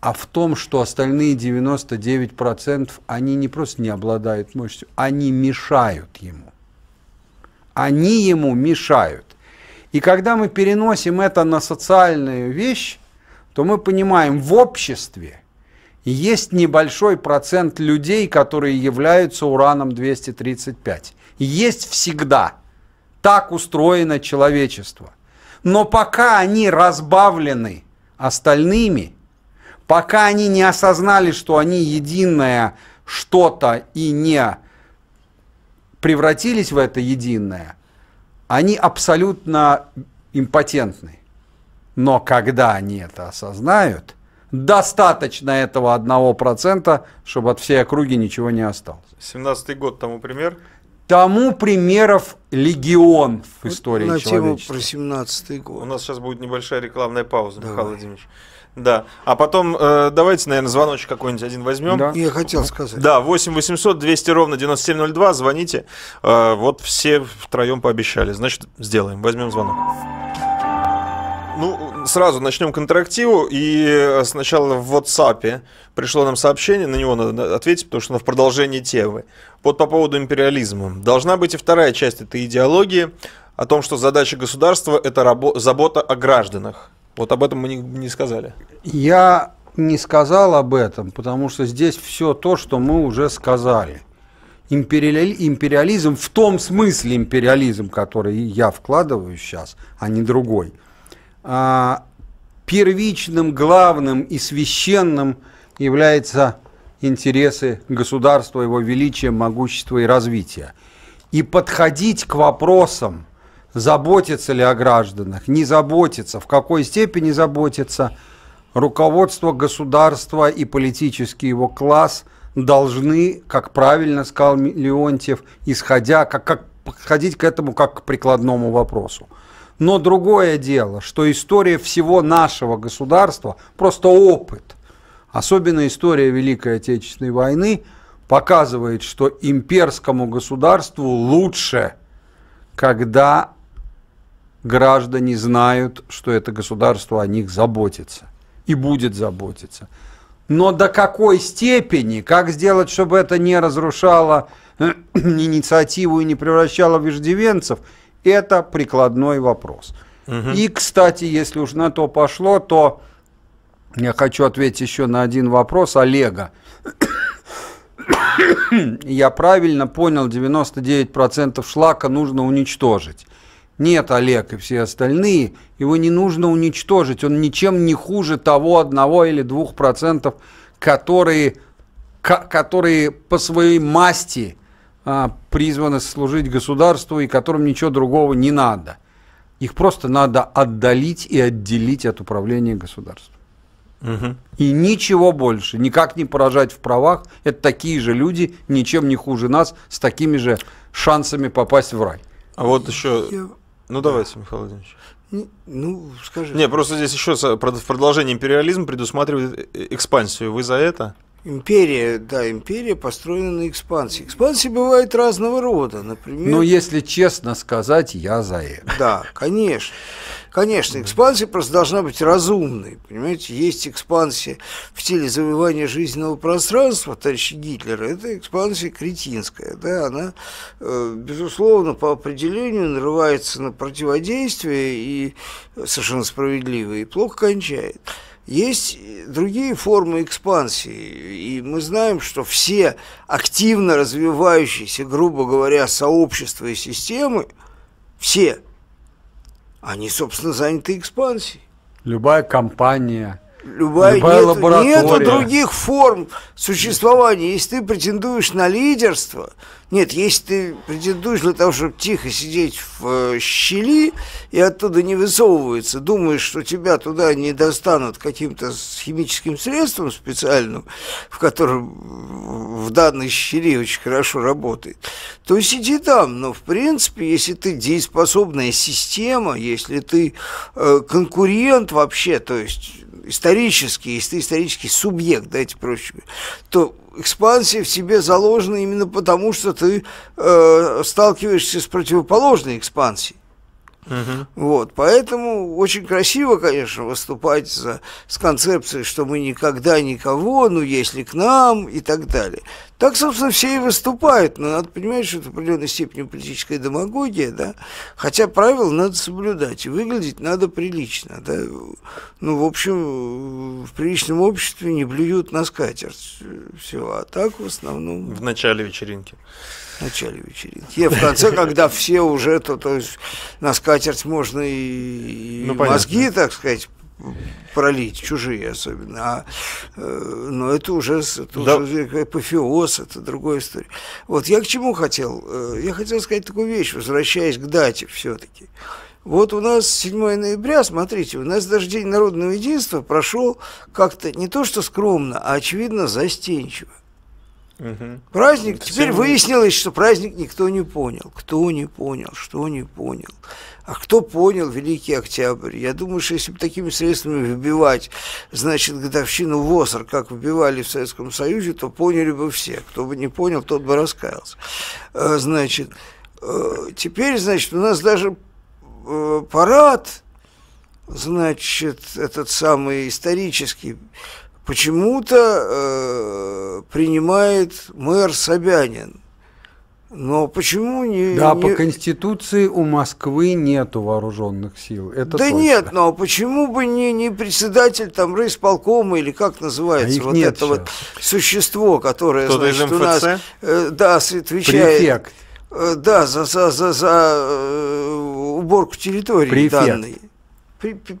а в том, что остальные 99% они не просто не обладают мощью, они мешают ему. Они ему мешают. И когда мы переносим это на социальную вещь, то мы понимаем, в обществе есть небольшой процент людей, которые являются ураном-235. Есть всегда – так устроено человечество. Но пока они разбавлены остальными, пока они не осознали, что они единое что-то и не превратились в это единое, они абсолютно импотентны. Но когда они это осознают, достаточно этого одного процента, чтобы от всей округи ничего не осталось. 17-й год тому пример. Тому примеров легион в истории На человечества. Тему про 17 год. У нас сейчас будет небольшая рекламная пауза, Давай. Михаил Владимирович. Да. А потом э, давайте, наверное, звоночек какой-нибудь один возьмем. Да. Я хотел сказать. Да, 8 800 200 ровно 9702, звоните. Э, вот все втроем пообещали. Значит, сделаем, возьмем звонок. Ну, сразу начнем к интерактиву. И э, сначала в WhatsApp пришло нам сообщение, на него надо ответить, потому что оно в продолжении темы. Вот по поводу империализма. Должна быть и вторая часть этой идеологии о том, что задача государства – это рабо- забота о гражданах. Вот об этом мы не, не сказали. Я не сказал об этом, потому что здесь все то, что мы уже сказали. империализм в том смысле империализм, который я вкладываю сейчас, а не другой – а, первичным, главным и священным являются интересы государства, его величия, могущества и развития. И подходить к вопросам, заботиться ли о гражданах, не заботиться, в какой степени заботиться, руководство государства и политический его класс должны, как правильно сказал Леонтьев, исходя, как, как подходить к этому как к прикладному вопросу. Но другое дело, что история всего нашего государства просто опыт. Особенно история Великой Отечественной войны показывает, что имперскому государству лучше, когда граждане знают, что это государство о них заботится и будет заботиться. Но до какой степени, как сделать, чтобы это не разрушало инициативу и не превращало в иждивенцев – это прикладной вопрос. Угу. И, кстати, если уж на то пошло, то я хочу ответить еще на один вопрос Олега. Я правильно понял, 99% шлака нужно уничтожить. Нет, Олег и все остальные, его не нужно уничтожить. Он ничем не хуже того одного или двух процентов, которые, которые по своей масти – а, призваны служить государству и которым ничего другого не надо. Их просто надо отдалить и отделить от управления государством. Угу. И ничего больше, никак не поражать в правах. Это такие же люди, ничем не хуже нас, с такими же шансами попасть в рай. А вот еще... Я... Ну давайте, Михаил Владимирович. Ну, скажи. Не, просто здесь еще в продолжении империализм предусматривает э, экспансию. Вы за это? Империя, да, империя построена на экспансии. Экспансии бывают разного рода, например... Ну, если честно сказать, я за это. Да, конечно. Конечно, экспансия просто должна быть разумной. Понимаете, есть экспансия в теле завоевания жизненного пространства товарища Гитлера. Это экспансия кретинская. Да? Она, э, безусловно, по определению нарывается на противодействие и совершенно справедливо, и плохо кончает. Есть другие формы экспансии, и мы знаем, что все активно развивающиеся, грубо говоря, сообщества и системы, все, они, собственно, заняты экспансией. Любая компания, Любая, Любая нет, лаборатория. Нету других форм существования. Если ты претендуешь на лидерство, нет, если ты претендуешь для того, чтобы тихо сидеть в э, щели и оттуда не высовываться, думаешь, что тебя туда не достанут каким-то химическим средством специальным, в котором в данной щели очень хорошо работает, то сиди там. Но, в принципе, если ты дееспособная система, если ты э, конкурент вообще, то есть исторический, если ты исторический субъект, дайте проще, то экспансия в тебе заложена именно потому, что ты э, сталкиваешься с противоположной экспансией uh Вот, поэтому очень красиво, конечно, выступать за, с концепцией, что мы никогда никого, ну если к нам и так далее. Так, собственно, все и выступают, но надо понимать, что это определенной степени политическая демагогия, да, хотя правила надо соблюдать, и выглядеть надо прилично, да. Ну, в общем, в приличном обществе не блюют на скатерть всего, а так в основном... В начале вечеринки в начале вечеринки. И в конце, когда все уже, то, то есть на скатерть можно и, и ну, мозги, так сказать, пролить, чужие особенно. А, э, но это уже, это да. уже апофеоз, это другая история. Вот я к чему хотел? Э, я хотел сказать такую вещь, возвращаясь к дате все-таки. Вот у нас 7 ноября, смотрите, у нас даже День народного единства прошел как-то не то что скромно, а очевидно застенчиво. Угу. Праздник, Совсем... теперь выяснилось, что праздник никто не понял. Кто не понял, что не понял. А кто понял Великий Октябрь? Я думаю, что если бы такими средствами выбивать, значит, годовщину в ОСР, как выбивали в Советском Союзе, то поняли бы все. Кто бы не понял, тот бы раскаялся. Э, значит, э, теперь, значит, у нас даже э, парад, значит, этот самый исторический почему-то э, принимает мэр Собянин. Но почему не... Да, не... по Конституции у Москвы нету вооруженных сил. Это да точно. нет, но почему бы не, не председатель там райисполкома или как называется а вот это вот существо, которое, Кто значит, у нас... Э, да, отвечает... Префект. Э, да, за, за, за, за э, уборку территории Префект. данной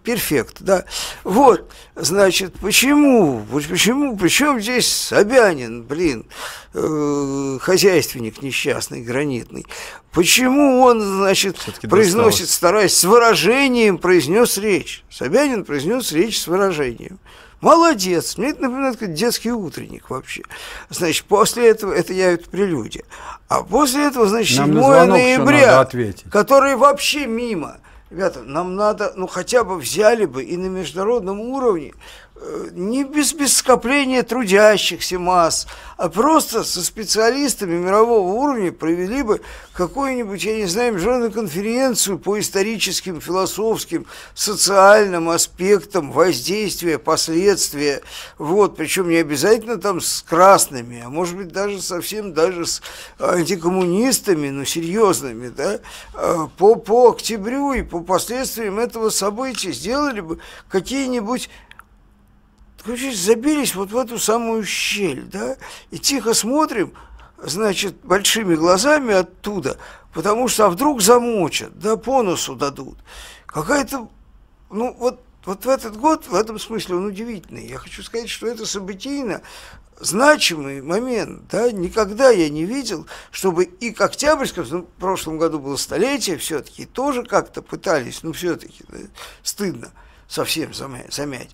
перфект, да. Вот, значит, почему, почему, причем здесь Собянин, блин, э, хозяйственник несчастный, гранитный. Почему он, значит, произносит, стараясь, с выражением произнес речь. Собянин произнес речь с выражением. Молодец. Мне это напоминает как детский утренник вообще. Значит, после этого, это я это прелюдия. А после этого, значит, 7 ноября, который вообще мимо. Ребята, нам надо, ну хотя бы взяли бы и на международном уровне не без, без скопления трудящихся масс, а просто со специалистами мирового уровня провели бы какую-нибудь, я не знаю, международную конференцию по историческим, философским, социальным аспектам воздействия, последствия. Вот, причем не обязательно там с красными, а может быть даже совсем даже с а, антикоммунистами, но серьезными, да, а, по, по октябрю и по последствиям этого события сделали бы какие-нибудь Короче, забились вот в эту самую щель, да, и тихо смотрим, значит, большими глазами оттуда, потому что а вдруг замочат, да, по носу дадут. Какая-то, ну, вот, вот в этот год, в этом смысле, он удивительный. Я хочу сказать, что это событийно значимый момент, да, никогда я не видел, чтобы и к Октябрьскому, ну, в прошлом году было столетие все-таки, тоже как-то пытались, ну, все-таки да, стыдно совсем замять,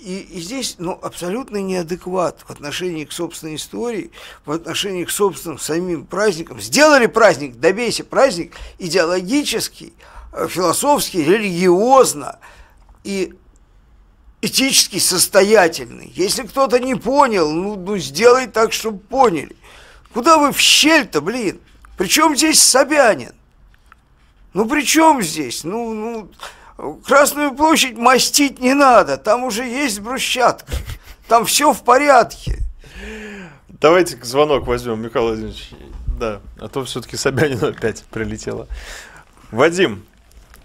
и, и здесь ну, абсолютно неадекват в отношении к собственной истории, в отношении к собственным самим праздникам. Сделали праздник, добейся праздник идеологический, э, философский, религиозно и этически состоятельный. Если кто-то не понял, ну, ну сделай так, чтобы поняли. Куда вы в щель-то, блин? Причем здесь Собянин? Ну при чем здесь? Ну, ну, Красную площадь мастить не надо, там уже есть брусчатка, там все в порядке. Давайте звонок возьмем, Михаил Владимирович. Да, а то все-таки Собянин опять прилетело. Вадим,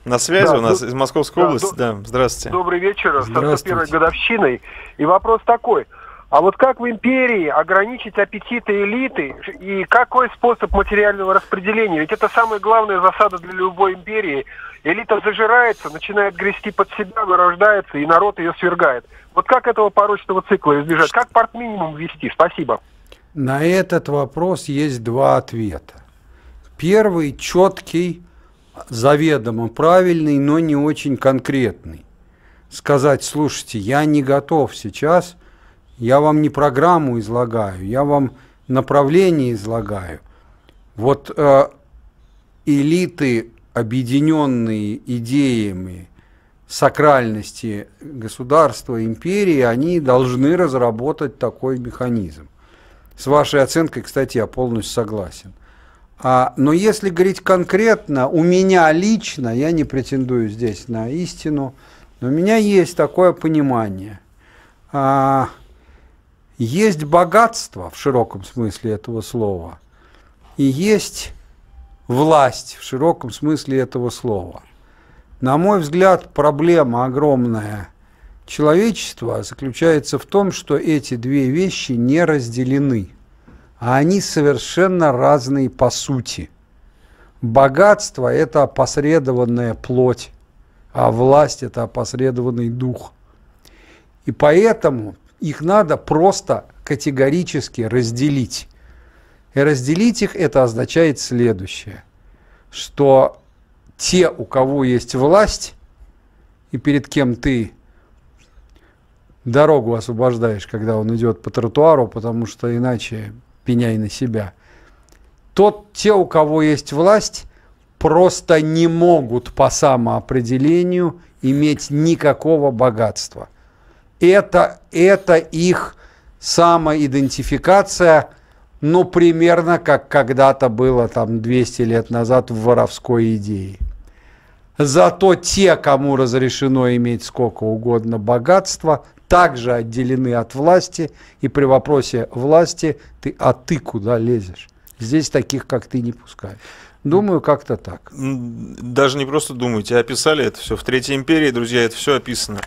на связи да, у нас до... из Московской да, области. До... Да, здравствуйте. Добрый вечер, здравствуйте. с первой годовщиной. И вопрос такой. А вот как в империи ограничить аппетиты элиты и какой способ материального распределения? Ведь это самая главная засада для любой империи – Элита зажирается, начинает грести под себя, вырождается, и народ ее свергает. Вот как этого порочного цикла избежать? Как партминимум ввести? Спасибо. На этот вопрос есть два ответа. Первый четкий, заведомо правильный, но не очень конкретный. Сказать, слушайте, я не готов сейчас, я вам не программу излагаю, я вам направление излагаю. Вот э, элиты объединенные идеями сакральности государства, империи, они должны разработать такой механизм. С вашей оценкой, кстати, я полностью согласен. А, но если говорить конкретно, у меня лично, я не претендую здесь на истину, но у меня есть такое понимание. А, есть богатство в широком смысле этого слова, и есть власть в широком смысле этого слова. На мой взгляд, проблема огромная человечества заключается в том, что эти две вещи не разделены, а они совершенно разные по сути. Богатство – это опосредованная плоть, а власть – это опосредованный дух. И поэтому их надо просто категорически разделить. И разделить их это означает следующее, что те, у кого есть власть, и перед кем ты дорогу освобождаешь, когда он идет по тротуару, потому что иначе пеняй на себя. Тот, те, у кого есть власть, просто не могут по самоопределению иметь никакого богатства. Это, это их самоидентификация – ну, примерно как когда-то было там 200 лет назад в воровской идее. Зато те, кому разрешено иметь сколько угодно богатства, также отделены от власти, и при вопросе власти ты, а ты куда лезешь? Здесь таких, как ты, не пускают. Думаю, как-то так. Даже не просто думаете, а описали это все. В Третьей империи, друзья, это все описано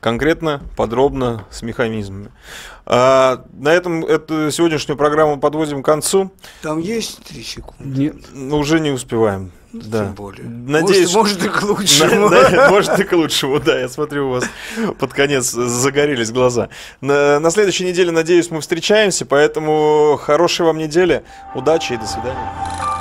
конкретно, подробно, с механизмами. А, на этом эту сегодняшнюю программу подводим к концу. Там есть три секунды? Нет. Ну, уже не успеваем. Ну, да. Тем более. Надеюсь, может, может и к лучшему. На, на, может и к лучшему, да. Я смотрю, у вас под конец загорелись глаза. На, на следующей неделе, надеюсь, мы встречаемся, поэтому хорошей вам недели, удачи и до свидания.